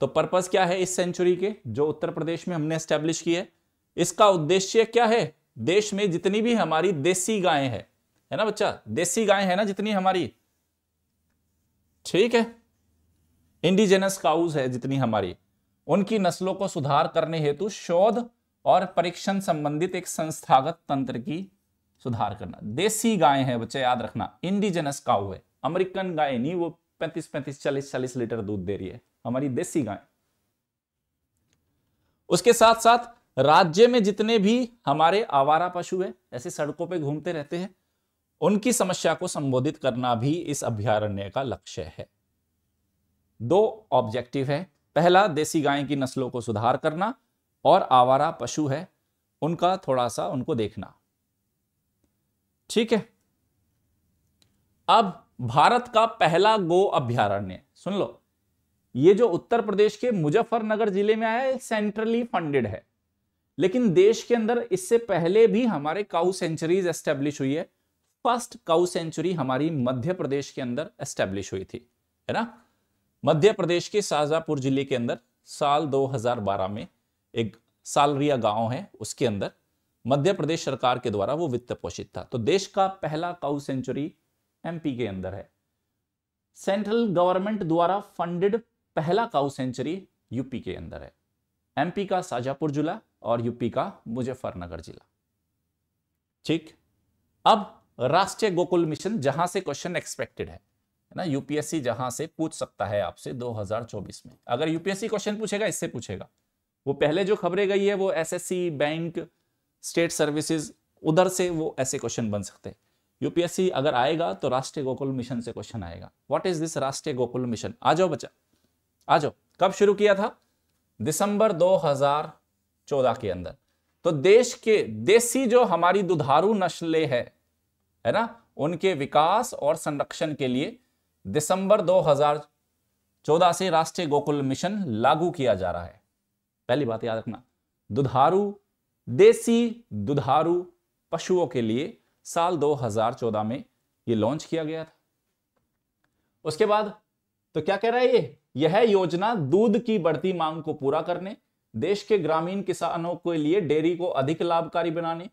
तो पर्पज क्या है इस सेंचुरी के जो उत्तर प्रदेश में हमने स्टैब्लिश किया है इसका उद्देश्य क्या है देश में जितनी भी हमारी देसी गायें हैं है ना बच्चा देसी गायें हैं ना जितनी हमारी ठीक है इंडिजेनस काउज है जितनी हमारी उनकी नस्लों को सुधार करने हेतु शोध और परीक्षण संबंधित एक संस्थागत तंत्र की सुधार करना देसी गाय है बच्चे याद रखना इंडिजेनस काउ है अमेरिकन गाय नहीं वो पैंतीस पैंतीस चालीस चालीस लीटर दूध दे रही है हमारी देसी गाय उसके साथ साथ राज्य में जितने भी हमारे आवारा पशु है ऐसे सड़कों पे घूमते रहते हैं उनकी समस्या को संबोधित करना भी इस अभ्यारण्य का लक्ष्य है दो ऑब्जेक्टिव है पहला देसी गाय की नस्लों को सुधार करना और आवारा पशु है उनका थोड़ा सा उनको देखना ठीक है अब भारत का पहला गो अभ्यारण्य सुन लो ये जो उत्तर प्रदेश के मुजफ्फरनगर जिले में आया है सेंट्रली फंडेड है लेकिन देश के अंदर इससे पहले भी हमारे काउ सेंचुरीज एस्टेब्लिश हुई है फर्स्ट काउ सेंचुरी हमारी मध्य प्रदेश के अंदर एस्टेब्लिश हुई थी है ना मध्य प्रदेश के शाहजहापुर जिले के अंदर साल 2012 में एक सालरिया गांव है उसके अंदर मध्य प्रदेश सरकार के द्वारा वो वित्त पोषित था तो देश का पहला काउ सेंचुरी एमपी के अंदर है सेंट्रल गवर्नमेंट द्वारा फंडेड पहला काउ सेंचुरी यूपी के अंदर है एमपी का साजापुर जिला और यूपी का मुजफ्फरनगर जिला ठीक अब राष्ट्रीय गोकुल मिशन जहां से क्वेश्चन एक्सपेक्टेड है ना यूपीएससी जहां से पूछ सकता है आपसे 2024 में अगर यूपीएससी क्वेश्चन पूछेगा इससे पूछेगा वो पहले जो खबरें गई है वो एसएससी बैंक स्टेट सर्विसेज उधर से वो ऐसे क्वेश्चन बन सकते हैं यूपीएससी अगर आएगा तो राष्ट्रीय गोकुल मिशन से क्वेश्चन आएगा what is this Rashtriya Gokul mission आ जाओ बच्चा आ जाओ कब शुरू किया था दिसंबर दो चौदह के अंदर तो देश के देसी जो हमारी दुधारू नस्लें है है ना उनके विकास और संरक्षण के लिए दिसंबर 2014 से राष्ट्रीय गोकुल मिशन लागू किया जा रहा है पहली बात याद रखना दुधारू देसी दुधारू पशुओं के लिए साल 2014 में ये लॉन्च किया गया था उसके बाद तो क्या कह रहा है ये यह योजना दूध की बढ़ती मांग को पूरा करने देश के ग्रामीण किसानों के लिए डेयरी को अधिक लाभकारी बनाने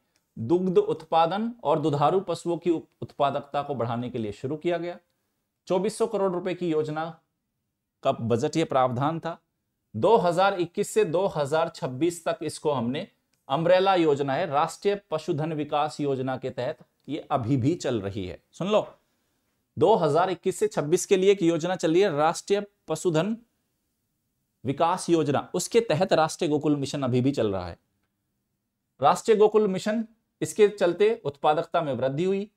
दुग्ध उत्पादन और दुधारू पशुओं की उत्पादकता को बढ़ाने के लिए शुरू किया गया 2400 करोड़ रुपए की योजना का बजट यह प्रावधान था 2021 से 2026 तक इसको हमने अम्ब्रेला योजना है राष्ट्रीय पशुधन विकास योजना के तहत ये अभी भी चल रही है सुन लो 2021 से 26 के लिए एक योजना चल रही है राष्ट्रीय पशुधन विकास योजना उसके तहत राष्ट्रीय गोकुल मिशन अभी भी चल रहा है राष्ट्रीय गोकुल मिशन इसके चलते उत्पादकता में वृद्धि हुई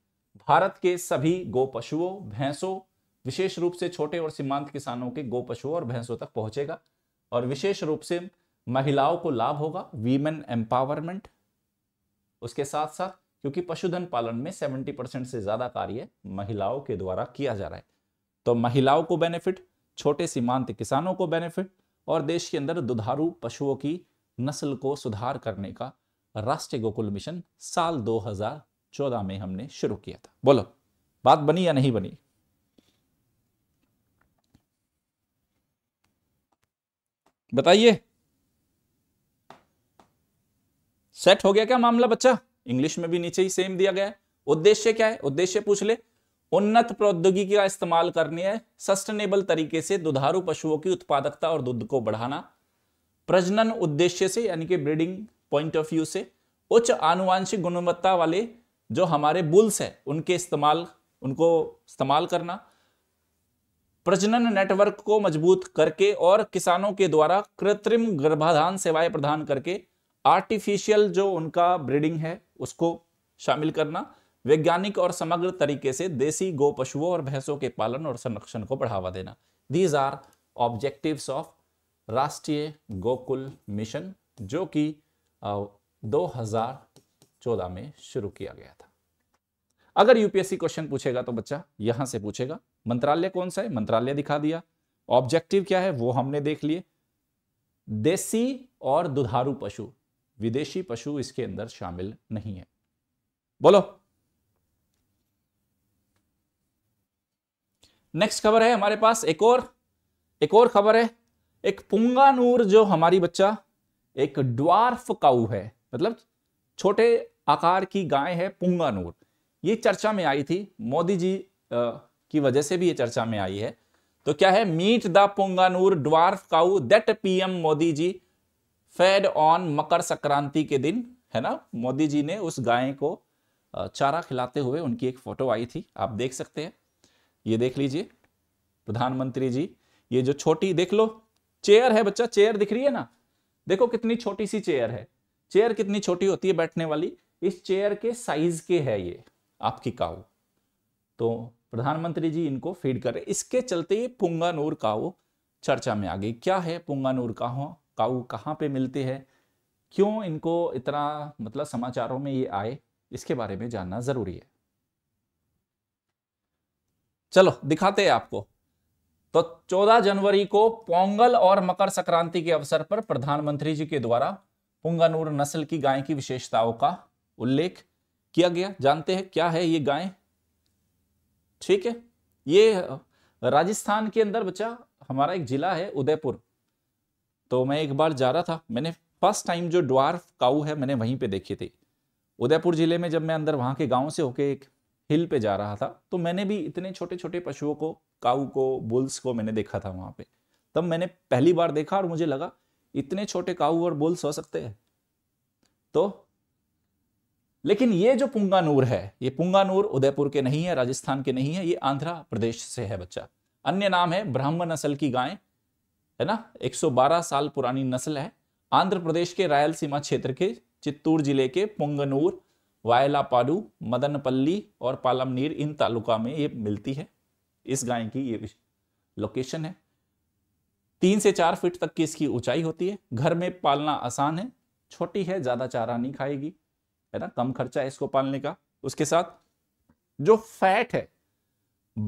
भारत के सभी गो पशुओं भैंसों विशेष रूप से छोटे और सीमांत किसानों के गो पशुओं और भैंसों तक पहुंचेगा और विशेष रूप से महिलाओं को लाभ होगा वीमेन एम्पावरमेंट उसके साथ साथ क्योंकि पशुधन पालन में 70 परसेंट से ज्यादा कार्य महिलाओं के द्वारा किया जा रहा है तो महिलाओं को बेनिफिट छोटे सीमांत किसानों को बेनिफिट और देश के अंदर दुधारू पशुओं की नस्ल को सुधार करने का राष्ट्रीय गोकुल मिशन साल 2014 में हमने शुरू किया था बोलो बात बनी या नहीं बनी बताइए सेट हो गया क्या मामला बच्चा इंग्लिश में भी नीचे ही सेम दिया गया है उद्देश्य क्या है उद्देश्य पूछ ले उन्नत प्रौद्योगिकी का इस्तेमाल करने है सस्टेनेबल तरीके से दुधारू पशुओं की उत्पादकता और दूध को बढ़ाना प्रजनन उद्देश्य से यानी कि ब्रीडिंग पॉइंट ऑफ व्यू से उच्च आनुवांशिक गुणवत्ता वाले जो हमारे बुल्स हैं उनके इस्तेमाल उनको इस्तेमाल करना प्रजनन नेटवर्क को मजबूत करके और किसानों के द्वारा कृत्रिम गर्भाधान सेवाएं प्रदान करके आर्टिफिशियल जो उनका ब्रीडिंग है उसको शामिल करना वैज्ञानिक और समग्र तरीके से देसी गो पशुओं और भैंसों के पालन और संरक्षण को बढ़ावा देना दीज आर ऑब्जेक्टिव ऑफ राष्ट्रीय गोकुल मिशन जो कि 2014 में शुरू किया गया था अगर यूपीएससी क्वेश्चन पूछेगा तो बच्चा यहां से पूछेगा मंत्रालय कौन सा है मंत्रालय दिखा दिया ऑब्जेक्टिव क्या है वो हमने देख लिए देसी और दुधारू पशु विदेशी पशु इसके अंदर शामिल नहीं है बोलो नेक्स्ट खबर है हमारे पास एक और एक और खबर है एक पुंगानूर जो हमारी बच्चा एक ड्वार्फ काऊ है मतलब छोटे आकार की गाय है पुंगानूर ये चर्चा में आई थी मोदी जी आ, की वजह से भी ये चर्चा में आई है तो क्या है meet the Punganur dwarf cow that PM Modi ji fed on Makar Sankranti के दिन है ना मोदी जी ने उस गाय को चारा खिलाते हुए उनकी एक फोटो आई थी आप देख सकते हैं ये देख लीजिए प्रधानमंत्री जी ये जो छोटी देख लो चेयर है बच्चा चेयर दिख रही है ना देखो कितनी छोटी सी चेयर है चेयर कितनी छोटी होती है बैठने वाली इस चेयर के साइज के है ये आपकी काऊ तो प्रधानमंत्री जी इनको फीड कर रहे इसके चलते ये पुंगानूर काऊ चर्चा में आ गई क्या है पुंगानूर काहो काऊ कहाँ पे मिलते हैं क्यों इनको इतना मतलब समाचारों में ये आए इसके बारे में जानना ज़रूरी है चलो दिखाते हैं आपको तो 14 जनवरी को पोंगल और मकर संक्रांति के अवसर पर प्रधानमंत्री जी के द्वारा पुंगानूर नस्ल की गाय की विशेषताओं का उल्लेख किया गया जानते हैं क्या है ये गाय ठीक है ये राजस्थान के अंदर बच्चा हमारा एक जिला है उदयपुर तो मैं एक बार जा रहा था मैंने फर्स्ट टाइम जो डॉर्फ काऊ है मैंने वहीं पे देखी थी उदयपुर जिले में जब मैं अंदर वहां के गाँव से होके एक हिल पे जा रहा था तो मैंने भी इतने छोटे छोटे पशुओं को काऊ को बुल्स को मैंने देखा था वहाँ पे तब मैंने पहली बार देखा और मुझे लगा इतने छोटे काऊ और बुल्स हो सकते हैं तो लेकिन ये जो पुंगानूर है ये पुंगानूर उदयपुर के नहीं है राजस्थान के नहीं है ये आंध्र प्रदेश से है बच्चा अन्य नाम है ब्राह्म नस्ल की गाय है ना 112 साल पुरानी नस्ल है आंध्र प्रदेश के रायलसीमा क्षेत्र के चित्तूर जिले के पुंगनूर वायलापालू मदनपल्ली और पालमनीर इन तालुका में ये मिलती है इस गाय की ये लोकेशन है तीन से चार फीट तक की इसकी ऊंचाई होती है घर में पालना आसान है छोटी है ज़्यादा चारा नहीं खाएगी है ना कम खर्चा है इसको पालने का उसके साथ जो फैट है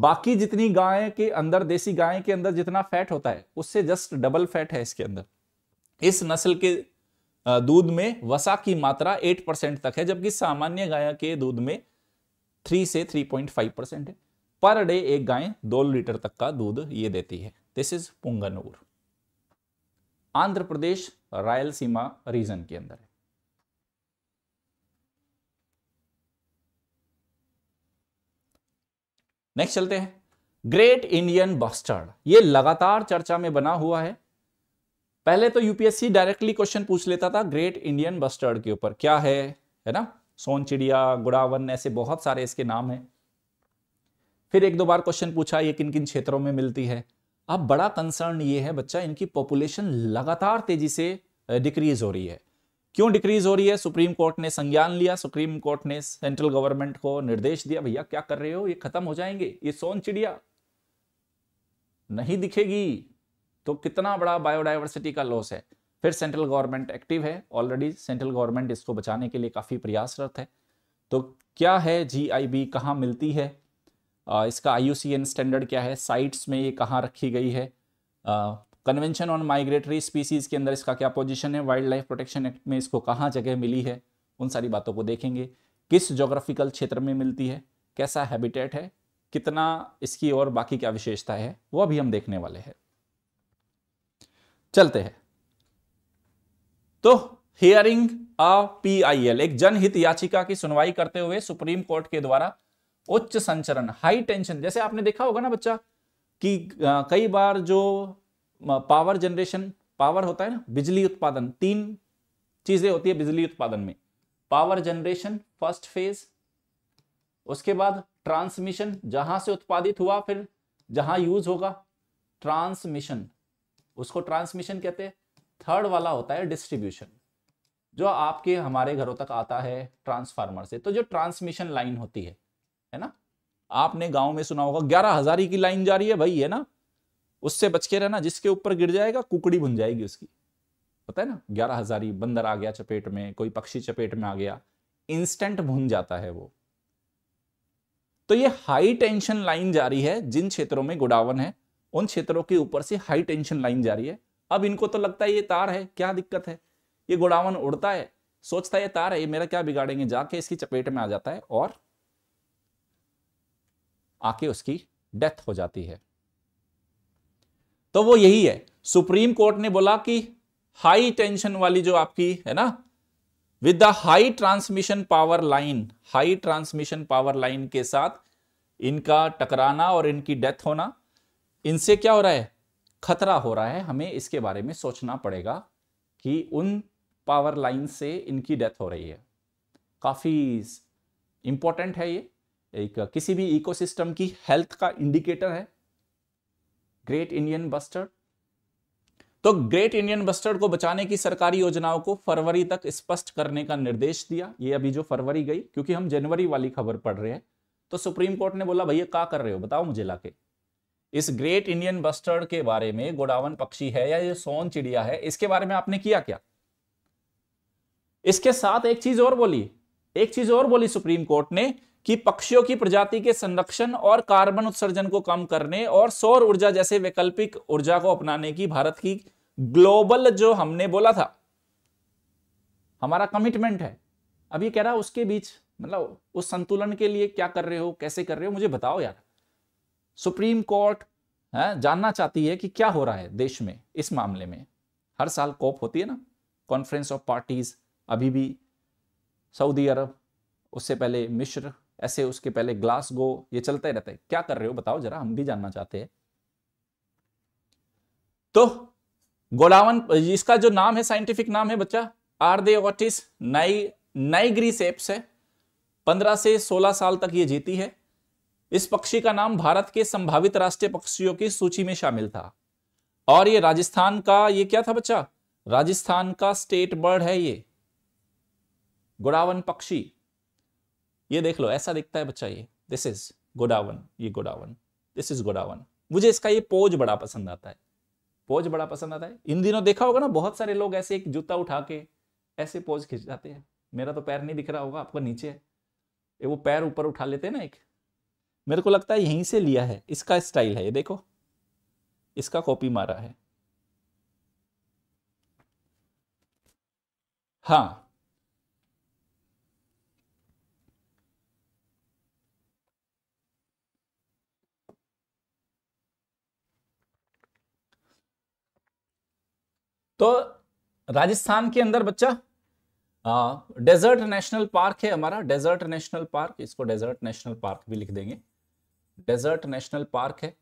बाकी जितनी गाय के अंदर देसी गाय के अंदर जितना फैट होता है उससे जस्ट डबल फैट है इसके अंदर इस नस्ल के दूध में वसा की मात्रा 8 परसेंट तक है जबकि सामान्य गाय के दूध में 3 से 3.5 परसेंट है पर डे एक गाय दो लीटर तक का दूध ये देती है this is Punganur Andhra Pradesh Rayalaseema region के अंदर है नेक्स्ट चलते हैं ग्रेट इंडियन बस्टर्ड ये लगातार चर्चा में बना हुआ है पहले तो यूपीएससी डायरेक्टली क्वेश्चन पूछ लेता था ग्रेट इंडियन बस्टर्ड के ऊपर क्या है है ना सोन चिड़िया गुड़ावन ऐसे बहुत सारे इसके नाम हैं फिर एक दो बार क्वेश्चन पूछा ये किन किन क्षेत्रों में मिलती है अब बड़ा कंसर्न ये है बच्चा इनकी पॉपुलेशन लगातार तेजी से डिक्रीज हो रही है क्यों डिक्रीज हो रही है सुप्रीम कोर्ट ने संज्ञान लिया सुप्रीम कोर्ट ने सेंट्रल गवर्नमेंट को निर्देश दिया भैया क्या कर रहे हो ये खत्म हो जाएंगे ये सोन चिड़िया नहीं दिखेगी तो कितना बड़ा बायोडाइवर्सिटी का लॉस है फिर सेंट्रल गवर्नमेंट एक्टिव है ऑलरेडी सेंट्रल गवर्नमेंट इसको बचाने के लिए काफ़ी प्रयासरत है तो क्या है जी आई बी कहाँ मिलती है आ, इसका आई स्टैंडर्ड क्या है साइट्स में ये कहाँ रखी गई है कन्वेंशन ऑन माइग्रेटरी स्पीसीज़ के अंदर इसका क्या पोजिशन है वाइल्ड लाइफ प्रोटेक्शन एक्ट में इसको कहाँ जगह मिली है उन सारी बातों को देखेंगे किस जोग्राफिकल क्षेत्र में मिलती है कैसा हैबिटेट है कितना इसकी और बाकी क्या विशेषता है वो अभी हम देखने वाले हैं चलते हैं तो हियरिंग अ पीआईएल एक जनहित याचिका की सुनवाई करते हुए सुप्रीम कोर्ट के द्वारा उच्च संचरण हाई टेंशन जैसे आपने देखा होगा ना बच्चा कि कई बार जो पावर जनरेशन पावर होता है ना बिजली उत्पादन तीन चीजें होती है बिजली उत्पादन में पावर जनरेशन फर्स्ट फेज उसके बाद ट्रांसमिशन जहां से उत्पादित हुआ फिर जहां यूज होगा ट्रांसमिशन उसको ट्रांसमिशन कहते हैं थर्ड वाला होता है डिस्ट्रीब्यूशन जो आपके हमारे घरों तक आता है ट्रांसफार्मर से तो जो ट्रांसमिशन लाइन होती है है ना आपने गांव में सुना होगा ग्यारह हजारी की लाइन जा रही है भाई है ना उससे बच के रहना जिसके ऊपर गिर जाएगा कुकड़ी बुन जाएगी उसकी पता है ना ग्यारह हजारी बंदर आ गया चपेट में कोई पक्षी चपेट में आ गया इंस्टेंट भुन जाता है वो तो ये हाई टेंशन लाइन जारी है जिन क्षेत्रों में गुडावन है उन क्षेत्रों के ऊपर से हाई टेंशन लाइन जा रही है अब इनको तो लगता है ये तार है क्या दिक्कत है ये गोडावन उड़ता है सोचता है ये तार है ये मेरा क्या बिगाड़ेंगे जाके इसकी चपेट में आ जाता है और आके उसकी डेथ हो जाती है तो वो यही है सुप्रीम कोर्ट ने बोला कि हाई टेंशन वाली जो आपकी है ना with the high transmission power line high transmission power line के साथ इनका टकराना और इनकी डेथ होना इनसे क्या हो रहा है खतरा हो रहा है हमें इसके बारे में सोचना पड़ेगा कि उन पावर लाइन से इनकी डेथ हो रही है काफ़ी इंपॉर्टेंट है ये एक किसी भी इकोसिस्टम की हेल्थ का इंडिकेटर है ग्रेट इंडियन बस्टर्ड तो ग्रेट इंडियन बस्टर्ड को बचाने की सरकारी योजनाओं को फरवरी तक स्पष्ट करने का निर्देश दिया ये अभी जो फरवरी गई क्योंकि हम जनवरी वाली खबर पढ़ रहे हैं तो सुप्रीम कोर्ट ने बोला भैया क्या कर रहे हो बताओ मुझे लाके इस ग्रेट इंडियन बस्टर्ड के बारे में गोडावन पक्षी है या ये सोन चिड़िया है इसके बारे में आपने किया क्या इसके साथ एक चीज और बोली एक चीज और बोली सुप्रीम कोर्ट ने कि पक्षियों की प्रजाति के संरक्षण और कार्बन उत्सर्जन को कम करने और सौर ऊर्जा जैसे वैकल्पिक ऊर्जा को अपनाने की भारत की ग्लोबल जो हमने बोला था हमारा कमिटमेंट है अभी कह रहा उसके बीच मतलब उस संतुलन के लिए क्या कर रहे हो कैसे कर रहे हो मुझे बताओ यार सुप्रीम कोर्ट है, जानना चाहती है कि क्या हो रहा है देश में इस मामले में हर साल कोप होती है ना कॉन्फ्रेंस ऑफ पार्टीज अभी भी सऊदी अरब उससे पहले मिश्र ऐसे उसके पहले ग्लासगो ये चलते रहते हैं क्या कर रहे हो बताओ जरा हम भी जानना चाहते हैं तो गोलावन इसका जो नाम है साइंटिफिक नाम है बच्चा आर दे ऑटिस नाई नाइग्रीसेप्स है पंद्रह से सोलह साल तक ये जीती है इस पक्षी का नाम भारत के संभावित राष्ट्रीय पक्षियों की सूची में शामिल था और ये राजस्थान का ये क्या था बच्चा राजस्थान का स्टेट बर्ड है ये गोडावन पक्षी ये देख लो ऐसा दिखता है बच्चा ये दिस इज गोडावन ये गोडावन दिस इज गोडावन मुझे इसका ये पोज बड़ा पसंद आता है पोज बड़ा पसंद आता है इन दिनों देखा होगा ना बहुत सारे लोग ऐसे एक जूता उठा के ऐसे पोज खिंच जाते हैं मेरा तो पैर नहीं दिख रहा होगा आपका नीचे है वो पैर ऊपर उठा लेते हैं ना एक मेरे को लगता है यहीं से लिया है इसका स्टाइल है ये देखो इसका कॉपी मारा है हाँ तो राजस्थान के अंदर बच्चा डेजर्ट नेशनल पार्क है हमारा डेजर्ट नेशनल पार्क इसको डेजर्ट नेशनल पार्क भी लिख देंगे डेजर्ट नेशनल पार्क है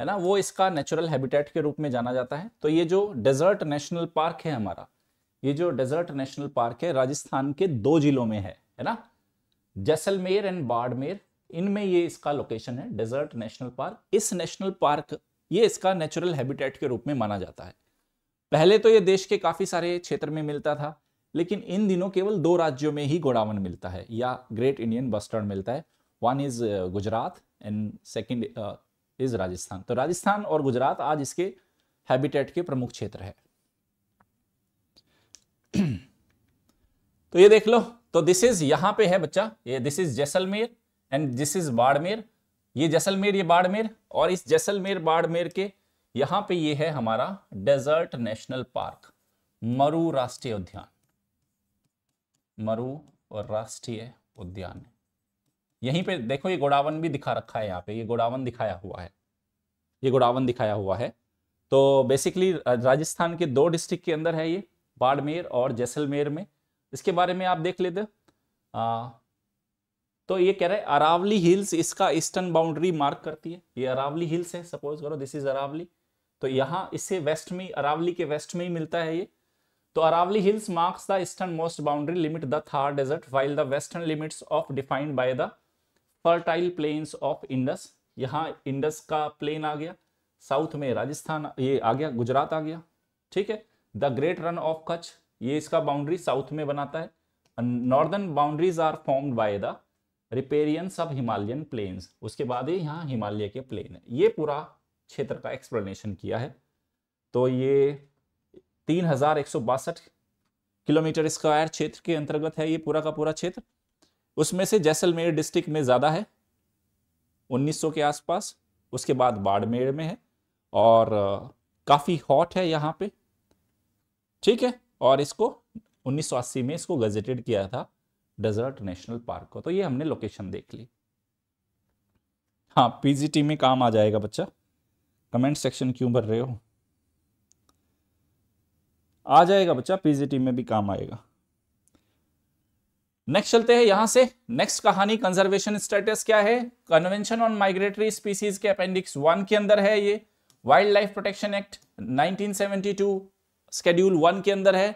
है ना वो इसका नेचुरल हैबिटेट के रूप में जाना जाता है तो ये जो डेजर्ट नेशनल पार्क है हमारा ये जो डेजर्ट नेशनल पार्क है राजस्थान के दो जिलों में है है ना जैसलमेर एंड बाड़मेर इनमें ये इसका लोकेशन है डेजर्ट नेशनल पार्क इस नेशनल पार्क ये इसका नेचुरल हैबिटेट के रूप में माना जाता है पहले तो ये देश के काफ़ी सारे क्षेत्र में मिलता था लेकिन इन दिनों केवल दो राज्यों में ही गोडावन मिलता है या ग्रेट इंडियन बस्टर्ड मिलता है one is Gujarat and second is Rajasthan तो राजस्थान और गुजरात आज इसके हैबिटेट के प्रमुख क्षेत्र है तो ये देख लो तो दिस इज यहां पे है बच्चा ये this is Jaisalmer and this is Barmer ये जैसलमेर ये बाड़मेर और इस जैसलमेर बाड़मेर के यहाँ पे ये है हमारा डेजर्ट नेशनल पार्क मरु राष्ट्रीय उद्यान मरु और राष्ट्रीय उद्यान यहीं पे देखो ये गोडावन भी दिखा रखा है यहाँ पे ये गोडावन दिखाया हुआ है ये गोडावन दिखाया हुआ है तो बेसिकली राजस्थान के दो डिस्ट्रिक्ट के अंदर है ये बाड़मेर और जैसलमेर में इसके बारे में आप देख लेते तो ये कह रहे हैं अरावली हिल्स इसका ईस्टर्न बाउंड्री मार्क करती है ये अरावली हिल्स है सपोज करो दिस इज अरावली तो यहाँ इससे वेस्ट में अरावली के वेस्ट में ही मिलता है ये तो Aravalli hills marks the eastern most boundary limit the Thar desert while the western limits of defined by the fertile plains of Indus यहाँ इंडस का प्लेन आ गया साउथ में राजस्थान ये आ गया गुजरात आ गया ठीक है the great Rann of Kutch ये इसका बाउंड्री साउथ में बनाता है northern boundaries are formed by the riparians of Himalayan plains उसके बाद ही यहाँ हिमालय के प्लेन है ये पूरा क्षेत्र का एक्सप्लेनेशन किया है तो ये तीन किलोमीटर स्क्वायर क्षेत्र के अंतर्गत है ये पूरा का पूरा क्षेत्र उसमें से जैसलमेर डिस्ट्रिक्ट में ज़्यादा है 1900 के आसपास उसके बाद बाड़मेर में है और काफ़ी हॉट है यहाँ पे ठीक है और इसको 1980 में इसको गजेटेड किया था डेजर्ट नेशनल पार्क को तो ये हमने लोकेशन देख ली हाँ पीजीटी में काम आ जाएगा बच्चा कमेंट सेक्शन क्यों भर रहे हो आ जाएगा बच्चा पीजीटी में भी काम आएगा नेक्स्ट चलते हैं यहां से नेक्स्ट कहानी कंजर्वेशन स्टेटस क्या है कन्वेंशन ऑन माइग्रेटरी स्पीसीज के अपेंडिक्स वन के अंदर है ये wild life protection act 1972 schedule one के अंदर है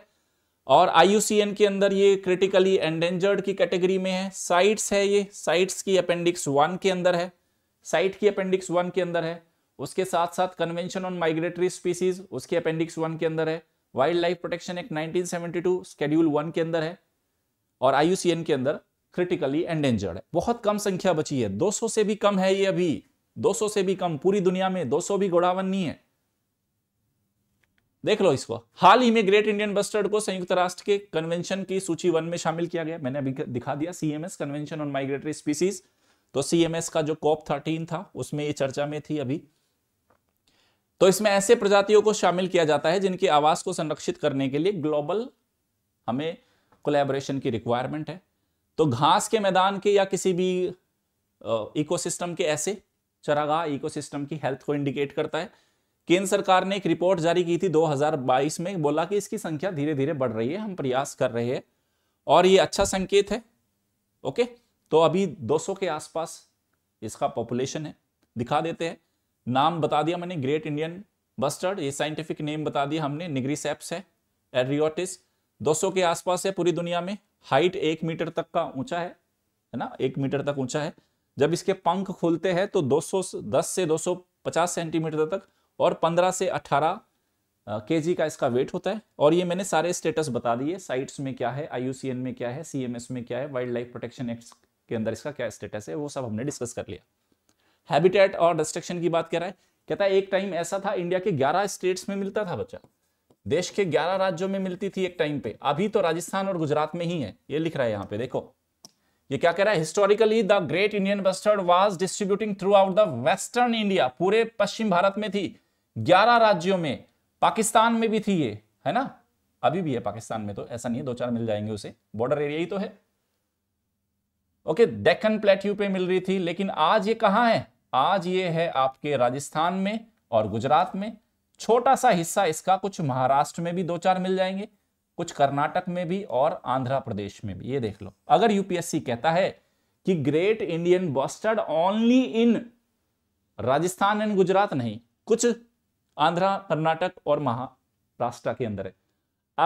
और आईयूसीएन के अंदर ये क्रिटिकली एंडेंजर्ड की कैटेगरी में है साइट्स है ये साइट्स की अपेंडिक्स वन के अंदर है साइट की अपेंडिक्स वन के अंदर है उसके साथ साथ कन्वेंशन ऑन माइग्रेटरी स्पीसीज उसके अपेंडिक्स वन के अंदर है wild life protection act 1972 schedule one के अंदर है और आई के अंदर क्रिटिकली एंडेंजर्ड है बहुत कम संख्या बची है 200 से भी कम है ये अभी 200 से भी कम पूरी दुनिया में 200 भी गोड़ावन नहीं है देख लो इसको हाल ही में ग्रेट इंडियन बस्टर्ड को संयुक्त राष्ट्र के कन्वेंशन की सूची वन में शामिल किया गया मैंने अभी दिखा दिया CMS convention on migratory species तो सीएमएस का जो कॉप थर्टीन था उसमें ये चर्चा में थी अभी तो इसमें ऐसे प्रजातियों को शामिल किया जाता है जिनकी आवास को संरक्षित करने के लिए ग्लोबल हमें कोलेबोरेशन की रिक्वायरमेंट है तो घास के मैदान के या किसी भी इकोसिस्टम के ऐसे चरागाह इकोसिस्टम की हेल्थ को इंडिकेट करता है केंद्र सरकार ने एक रिपोर्ट जारी की थी 2022 में बोला कि इसकी संख्या धीरे धीरे बढ़ रही है हम प्रयास कर रहे हैं और ये अच्छा संकेत है ओके तो अभी 200 के आसपास इसका पॉपुलेशन है दिखा देते हैं नाम बता दिया मैंने ग्रेट इंडियन बस्टर्ड ये साइंटिफिक नेम बता दिया हमने निग्रीसेप्स है एड्रियोटिस 200 के आसपास है पूरी दुनिया में हाइट एक मीटर तक का ऊंचा है है ना एक मीटर तक ऊंचा है जब इसके पंख खोलते हैं तो 210 से 250 सेंटीमीटर तक और 15 से 18 के का इसका वेट होता है और ये मैंने सारे स्टेटस बता दिए साइट्स में क्या है आई में क्या है सी में क्या है वाइल्ड लाइफ प्रोटेक्शन एक्ट के अंदर इसका क्या स्टेटस है वो सब हमने डिस्कस कर लिया हैबिटेट और डिस्ट्रक्शन की बात कह रहा है कहता है एक टाइम ऐसा था इंडिया के 11 स्टेट्स में मिलता था बच्चा देश के 11 राज्यों में मिलती थी एक टाइम पे अभी तो राजस्थान और गुजरात में ही है ये लिख रहा है यहाँ पे देखो ये क्या कह रहा है historically the great Indian bustard was distributing throughout the western India पूरे पश्चिम भारत में थी 11 राज्यों में पाकिस्तान में भी थी ये है ना अभी भी है पाकिस्तान में तो ऐसा नहीं है दो चार मिल जाएंगे उसे बॉर्डर एरिया ही तो है ओके डेक्कन प्लेट्यू पे मिल रही थी लेकिन आज ये कहा है आज ये है आपके राजस्थान में और गुजरात में छोटा सा हिस्सा इसका कुछ महाराष्ट्र में भी दो चार मिल जाएंगे कुछ कर्नाटक में भी और आंध्र प्रदेश में भी ये देख लो अगर यूपीएससी कहता है कि great Indian bustard only in Rajasthan and Gujarat नहीं कुछ आंध्र कर्नाटक और महाराष्ट्र के अंदर है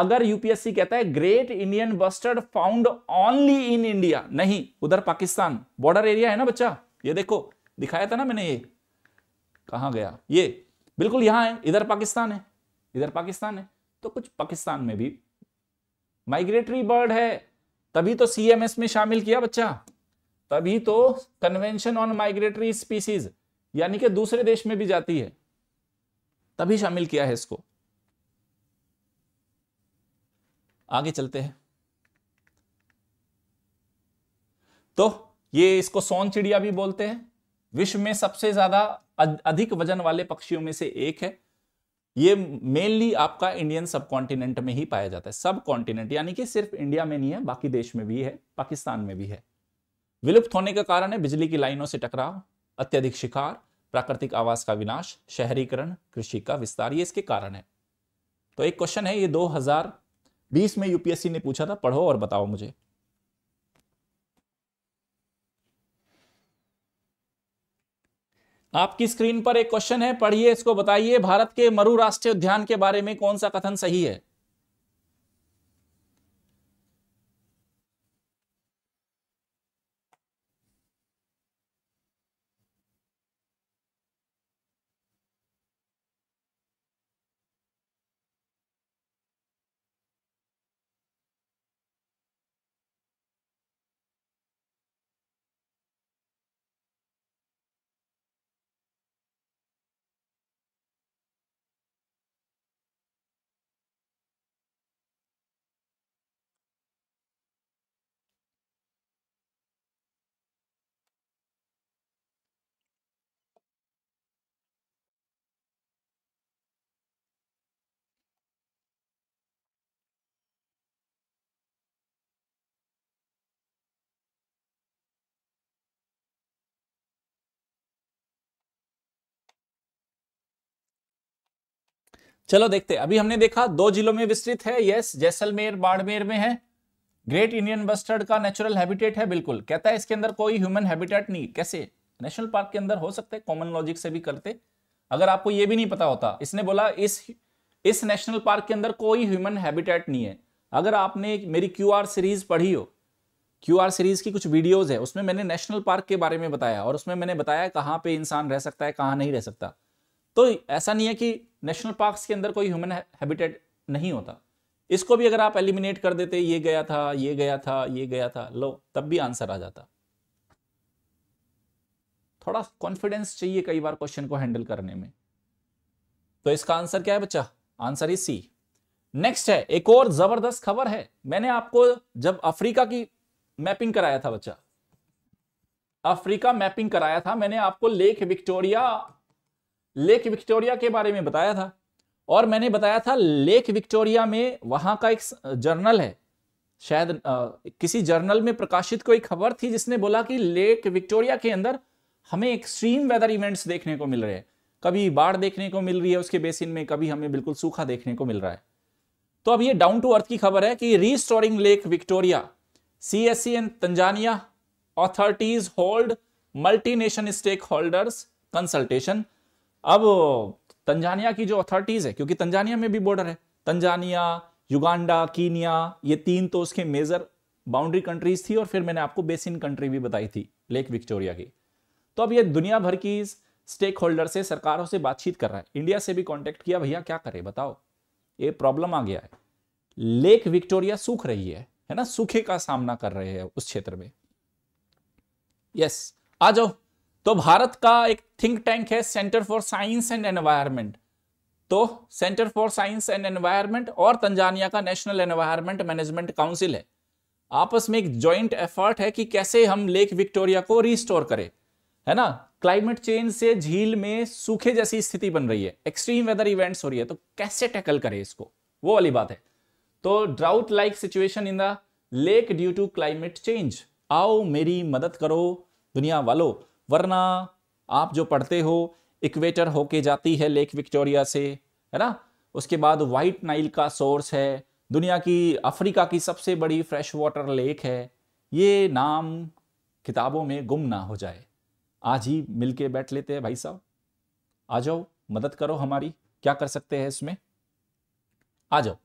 अगर यूपीएससी कहता है great Indian bustard found only in India नहीं उधर पाकिस्तान बॉर्डर एरिया है ना बच्चा ये देखो दिखाया था ना मैंने ये कहा गया ये बिल्कुल यहाँ है इधर पाकिस्तान है इधर पाकिस्तान है तो कुछ पाकिस्तान में भी माइग्रेटरी बर्ड है तभी तो सीएमएस में शामिल किया बच्चा तभी तो कन्वेंशन ऑन माइग्रेटरी स्पीसीज यानी कि दूसरे देश में भी जाती है तभी शामिल किया है इसको आगे चलते हैं तो ये इसको सोन चिड़िया भी बोलते हैं विश्व में सबसे ज्यादा अधिक वजन वाले पक्षियों में से एक है ये मेनली आपका इंडियन सब कॉन्टिनेंट में ही पाया जाता है सब कॉन्टिनेंट यानी कि सिर्फ इंडिया में नहीं है बाकी देश में भी है पाकिस्तान में भी है विलुप्त होने का कारण है बिजली की लाइनों से टकराव अत्यधिक शिकार प्राकृतिक आवास का विनाश शहरीकरण कृषि का विस्तार ये इसके कारण है तो एक क्वेश्चन है ये 2020 में यूपीएससी ने पूछा था पढ़ो और बताओ मुझे आपकी स्क्रीन पर एक क्वेश्चन है पढ़िए इसको बताइए भारत के मरु राष्ट्रीय उद्यान के बारे में कौन सा कथन सही है चलो देखते अभी हमने देखा दो जिलों में विस्तृत है यस जैसलमेर बाड़मेर में है ग्रेट इंडियन बस्टर्ड का नेचुरल हैबिटेट है बिल्कुल कहता है इसके अंदर कोई ह्यूमन हैबिटेट नहीं कैसे नेशनल पार्क के अंदर हो सकते कॉमन लॉजिक से भी करते अगर आपको यह भी नहीं पता होता इसने बोला इस इस नेशनल पार्क के अंदर कोई ह्यूमन हैबिटेट नहीं है अगर आपने मेरी क्यू सीरीज पढ़ी हो क्यू सीरीज की कुछ वीडियोस है उसमें मैंने नेशनल पार्क के बारे में बताया और उसमें मैंने बताया कहाँ पे इंसान रह सकता है कहाँ नहीं रह सकता तो ऐसा नहीं है कि नेशनल पार्क्स के अंदर कोई ह्यूमन हैबिटेट नहीं होता इसको भी अगर आप एलिमिनेट कर देते ये गया था ये गया था ये गया था लो तब भी आंसर आ जाता थोड़ा कॉन्फिडेंस चाहिए कई बार क्वेश्चन को हैंडल करने में तो इसका आंसर क्या है बच्चा आंसर इज सी नेक्स्ट है एक और जबरदस्त खबर है मैंने आपको जब अफ्रीका की मैपिंग कराया था बच्चा अफ्रीका मैपिंग कराया था मैंने आपको लेक विक्टोरिया लेक विक्टोरिया के बारे में बताया था और मैंने बताया था लेक विक्टोरिया में वहां का एक जर्नल है शायद आ, किसी जर्नल में प्रकाशित कोई खबर थी जिसने बोला कि लेक विक्टोरिया के अंदर हमें एक्सट्रीम वेदर इवेंट्स देखने को मिल रहे हैं कभी बाढ़ देखने को मिल रही है उसके बेसिन में कभी हमें बिल्कुल सूखा देखने को मिल रहा है तो अब ये डाउन टू अर्थ की खबर है कि restoring lake Victoria C S C N Tanzania authorities hold multination stakeholders consultation अब तंजानिया की जो अथॉरिटीज है क्योंकि तंजानिया में भी बॉर्डर है तंजानिया युगांडा कीनिया ये तीन तो उसके मेजर बाउंड्री कंट्रीज थी और फिर मैंने आपको बेसिन कंट्री भी बताई थी लेक विक्टोरिया की तो अब ये दुनिया भर की स्टेक होल्डर से सरकारों से बातचीत कर रहा है इंडिया से भी कॉन्टेक्ट किया भैया क्या करे बताओ ये प्रॉब्लम आ गया है लेक विक्टोरिया सूख रही है है ना सूखे का सामना कर रहे हैं उस क्षेत्र में यस आ जाओ तो भारत का एक थिंक टैंक है centre for science and environment तो centre for science and environment और तंजानिया का नेशनल एनवायरमेंट मैनेजमेंट काउंसिल है आपस में एक ज्वाइंट एफर्ट है कि कैसे हम लेक विक्टोरिया को रिस्टोर करें है ना क्लाइमेट चेंज से झील में सूखे जैसी स्थिति बन रही है एक्सट्रीम वेदर इवेंट्स हो रही है तो कैसे टैकल करें इसको वो वाली बात है तो drought like situation in the lake due to climate change आओ मेरी मदद करो दुनिया वालों वरना आप जो पढ़ते हो इक्वेटर होके जाती है लेक विक्टोरिया से है ना उसके बाद वाइट नाइल का सोर्स है दुनिया की अफ्रीका की सबसे बड़ी फ्रेश वाटर लेक है ये नाम किताबों में गुम ना हो जाए आज ही मिल बैठ लेते हैं भाई साहब आ जाओ मदद करो हमारी क्या कर सकते हैं इसमें आ जाओ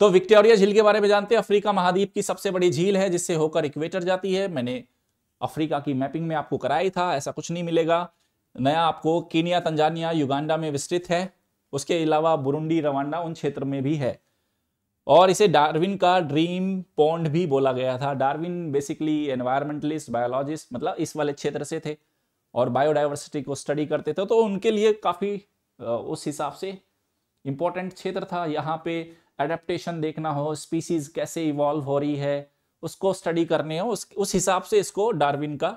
तो विक्टोरिया झील के बारे में जानते हैं अफ्रीका महाद्वीप की सबसे बड़ी झील है जिससे होकर इक्वेटर जाती है मैंने अफ्रीका की मैपिंग में आपको कराया था ऐसा कुछ नहीं मिलेगा नया आपको कीनिया तंजानिया युगांडा में विस्तृत है उसके अलावा बुरुंडी रवांडा उन क्षेत्र में भी है और इसे डार्विन का ड्रीम पॉन्ड भी बोला गया था डार्विन बेसिकली एनवायरमेंटलिस्ट बायोलॉजिस्ट मतलब इस वाले क्षेत्र से थे और बायोडाइवर्सिटी को स्टडी करते थे तो उनके लिए काफ़ी उस हिसाब से इम्पोर्टेंट क्षेत्र था यहाँ पे एडेप्टेशन देखना हो स्पीसीज कैसे इवॉल्व हो रही है उसको स्टडी करने हो उस उस हिसाब से इसको डार्विन का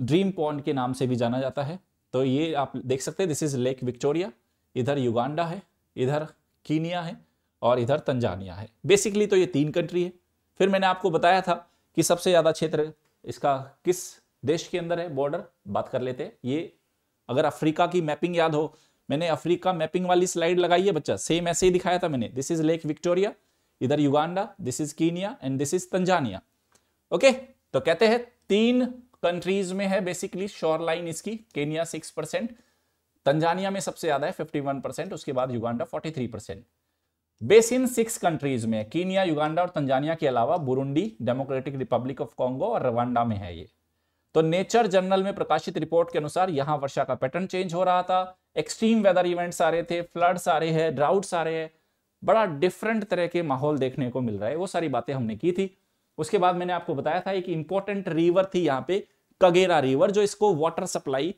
ड्रीम पॉन्ड के नाम से भी जाना जाता है तो ये आप देख सकते हैं दिस इज लेक विक्टोरिया इधर युगांडा है इधर कीनिया है और इधर तंजानिया है बेसिकली तो ये तीन कंट्री है फिर मैंने आपको बताया था कि सबसे ज़्यादा क्षेत्र इसका किस देश के अंदर है बॉर्डर बात कर लेते हैं ये अगर अफ्रीका की मैपिंग याद हो मैंने अफ्रीका मैपिंग वाली स्लाइड लगाई है बच्चा सेम ऐसे ही दिखाया था मैंने दिस इज लेक विक्टोरिया इधर Uganda this is Kenya and this is Tanzania okay तो कहते हैं तीन कंट्रीज में है बेसिकली शोर लाइन इसकी केनिया सिक्स परसेंट तंजानिया में सबसे ज्यादा है फिफ्टी वन परसेंट उसके बाद Uganda forty three percent basin six countries में कीनिया युगांडा और तंजानिया के अलावा Burundi democratic republic of Congo और रवांडा में है ये तो नेचर जर्नल में प्रकाशित रिपोर्ट के अनुसार यहां वर्षा का पैटर्न चेंज हो रहा था एक्सट्रीम वेदर इवेंट्स आ रहे थे फ्लड्स आ रहे हैं ड्राउट्स आ रहे हैं बड़ा डिफरेंट तरह के माहौल देखने को मिल रहा है वो सारी बातें हमने की थी उसके बाद मैंने आपको बताया था एक इंपॉर्टेंट रिवर थी यहाँ पे कगेरा रिवर जो इसको वाटर सप्लाई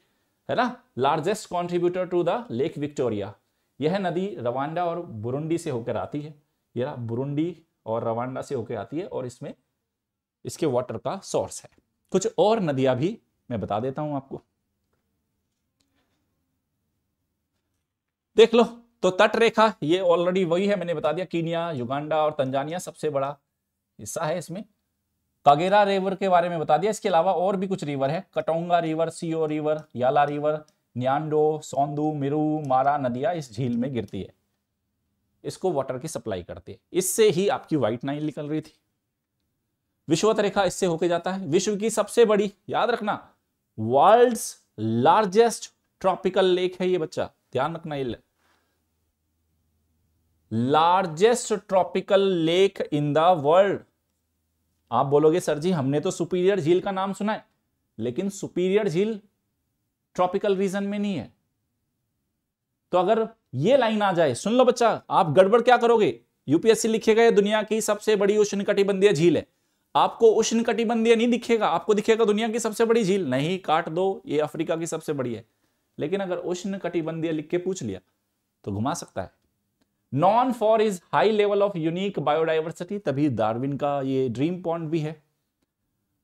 है ना largest contributor to the lake Victoria यह नदी रवांडा और बुरुंडी से होकर आती है यह बुरुंडी और रवांडा से होकर आती है और इसमें इसके वाटर का सोर्स है कुछ और नदियां भी मैं बता देता हूं आपको देख लो तो तट रेखा ये ऑलरेडी वही है मैंने बता दिया कीनिया युगांडा और तंजानिया सबसे बड़ा हिस्सा है इसमें कागेरा रिवर के बारे में बता दिया इसके अलावा और भी कुछ रिवर है Katonga river Sio river Yala river Nyando Sondu Miriu Mara नदिया इस झील में गिरती है इसको वाटर की सप्लाई करती है इससे ही आपकी व्हाइट नाइन निकल रही थी विश्वत रेखा इससे होके जाता है विश्व की सबसे बड़ी याद रखना वर्ल्ड लार्जेस्ट ट्रॉपिकल लेक है ये बच्चा ध्यान रखना ये largest tropical lake in the world आप बोलोगे सर जी हमने तो सुपीरियर झील का नाम सुना है लेकिन सुपीरियर झील ट्रॉपिकल रीजन में नहीं है तो अगर ये लाइन आ जाए सुन लो बच्चा आप गड़बड़ क्या करोगे यूपीएससी लिखेगा ये दुनिया की सबसे बड़ी उष्णकटिबंधीय झील है आपको उष्णकटिबंधीय नहीं दिखेगा आपको दिखेगा दुनिया की सबसे बड़ी झील नहीं काट दो ये अफ्रीका की सबसे बड़ी है लेकिन अगर उष्णकटिबंधीय लिख के पूछ लिया तो घुमा सकता है known for is high level of unique biodiversity तभी डार्विन का ये ड्रीम पॉइंट भी है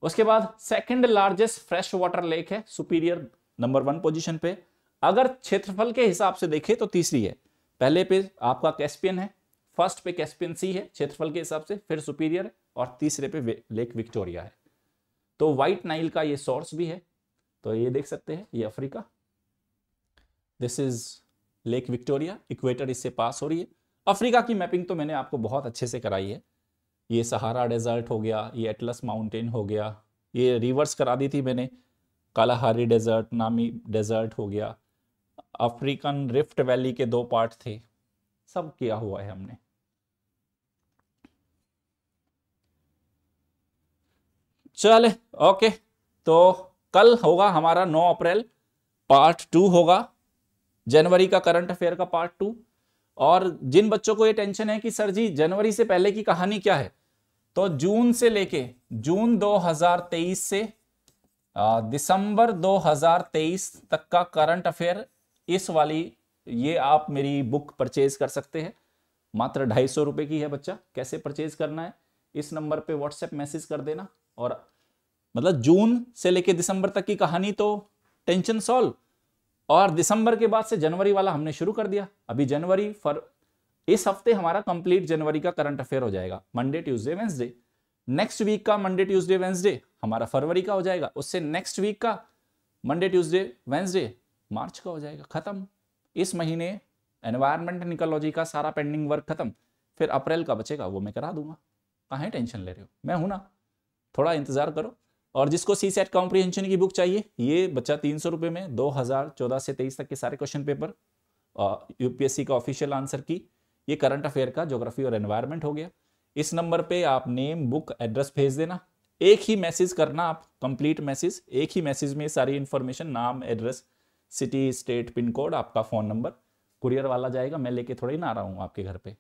उसके बाद second largest fresh water lake है सुपीरियर नंबर वन पोजीशन पे अगर क्षेत्रफल के हिसाब से देखें तो तीसरी है पहले पे आपका कैस्पियन है फर्स्ट पे कैस्पियन सी है क्षेत्रफल के हिसाब से फिर सुपीरियर और तीसरे पे लेक विक्टोरिया है तो व्हाइट नाइल का ये सोर्स भी है तो ये देख सकते हैं ये Africa this is lake Victoria equator इससे पास हो रही है अफ्रीका की मैपिंग तो मैंने आपको बहुत अच्छे से कराई है ये सहारा डेजर्ट हो गया ये एटलस माउंटेन हो गया ये रिवर्स करा दी थी मैंने कालाहारी डेजर्ट नामी डेजर्ट हो गया अफ्रीकन रिफ्ट वैली के दो पार्ट थे सब किया हुआ है हमने चले ओके तो कल होगा हमारा 9 अप्रैल पार्ट टू होगा जनवरी का करंट अफेयर का पार्ट टू और जिन बच्चों को ये टेंशन है कि सर जी जनवरी से पहले की कहानी क्या है तो जून से लेके जून 2023 से दिसंबर 2023 तक का करंट अफेयर इस वाली ये आप मेरी बुक परचेज कर सकते हैं मात्र ढाई सौ रुपये की है बच्चा कैसे परचेज करना है इस नंबर पे व्हाट्सएप मैसेज कर देना और मतलब जून से लेके दिसंबर तक की कहानी तो टेंशन सॉल्व और दिसंबर के बाद से जनवरी वाला हमने शुरू कर दिया अभी जनवरी फर इस हफ्ते हमारा कंप्लीट जनवरी का करंट अफेयर हो जाएगा Monday Tuesday Wednesday next week का मंडे ट्यूसडे वेंसडे हमारा फरवरी का हो जाएगा उससे नेक्स्ट वीक का मंडे ट्यूसडे वेंसडे मार्च का हो जाएगा खत्म इस महीने एनवायरमेंट निकोलॉजी का सारा पेंडिंग वर्क खत्म फिर अप्रैल का बचेगा वो मैं करा दूंगा कहा टेंशन ले रहे हो मैं हूं ना थोड़ा इंतजार करो और जिसको सी सेट कॉम्प्रीहेंशन की बुक चाहिए ये बच्चा तीन सौ रुपये में दो हज़ार चौदह से तेईस तक के सारे क्वेश्चन पेपर यूपीएससी का ऑफिशियल आंसर की ये करंट अफेयर का ज्योग्राफी और एनवायरनमेंट हो गया इस नंबर पे आप नेम बुक एड्रेस भेज देना एक ही मैसेज करना आप कंप्लीट मैसेज एक ही मैसेज में सारी इन्फॉर्मेशन नाम address city state pin code आपका फ़ोन नंबर कुरियर वाला जाएगा मैं लेके थोड़ी ना आ रहा हूँ आपके घर पर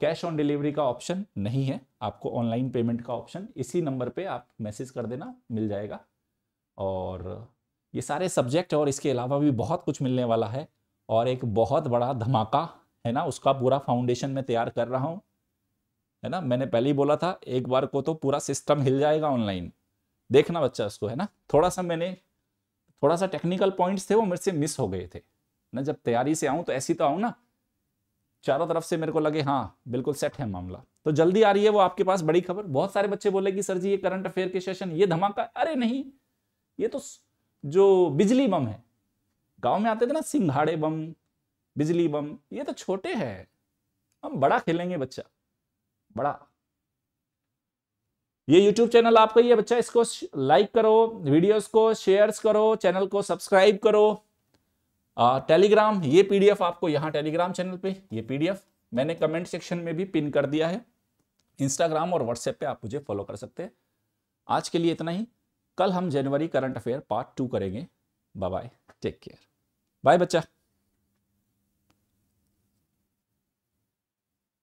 कैश ऑन डिलीवरी का ऑप्शन नहीं है आपको ऑनलाइन पेमेंट का ऑप्शन इसी नंबर पे आप मैसेज कर देना मिल जाएगा और ये सारे सब्जेक्ट और इसके अलावा भी बहुत कुछ मिलने वाला है और एक बहुत बड़ा धमाका है ना उसका पूरा फाउंडेशन मैं तैयार कर रहा हूँ है ना मैंने पहले ही बोला था एक बार को तो पूरा सिस्टम हिल जाएगा ऑनलाइन देखना बच्चा उसको है ना थोड़ा सा मैंने थोड़ा सा टेक्निकल पॉइंट्स थे वो मेरे से मिस हो गए थे ना जब तैयारी से आऊँ तो ऐसी तो आऊँ ना चारों तरफ से मेरे को लगे हाँ बिल्कुल सेट है मामला तो जल्दी आ रही है वो आपके पास बड़ी खबर बहुत सारे बच्चे बोले कि सर जी ये करंट अफेयर के सेशन ये धमाका अरे नहीं ये तो जो बिजली बम है गांव में आते थे ना सिंघाड़े बम बिजली बम ये तो छोटे हैं हम बड़ा खेलेंगे बच्चा बड़ा ये YouTube चैनल आपका ही है बच्चा इसको लाइक करो वीडियोस को शेयर्स करो चैनल को सब्सक्राइब करो टेलीग्राम ये पीडीएफ आपको यहाँ टेलीग्राम चैनल पे ये पीडीएफ मैंने कमेंट सेक्शन में भी पिन कर दिया है इंस्टाग्राम और व्हाट्सएप पे आप मुझे फॉलो कर सकते हैं आज के लिए इतना ही कल हम जनवरी करंट अफेयर पार्ट टू करेंगे बाय टेक केयर बाय बच्चा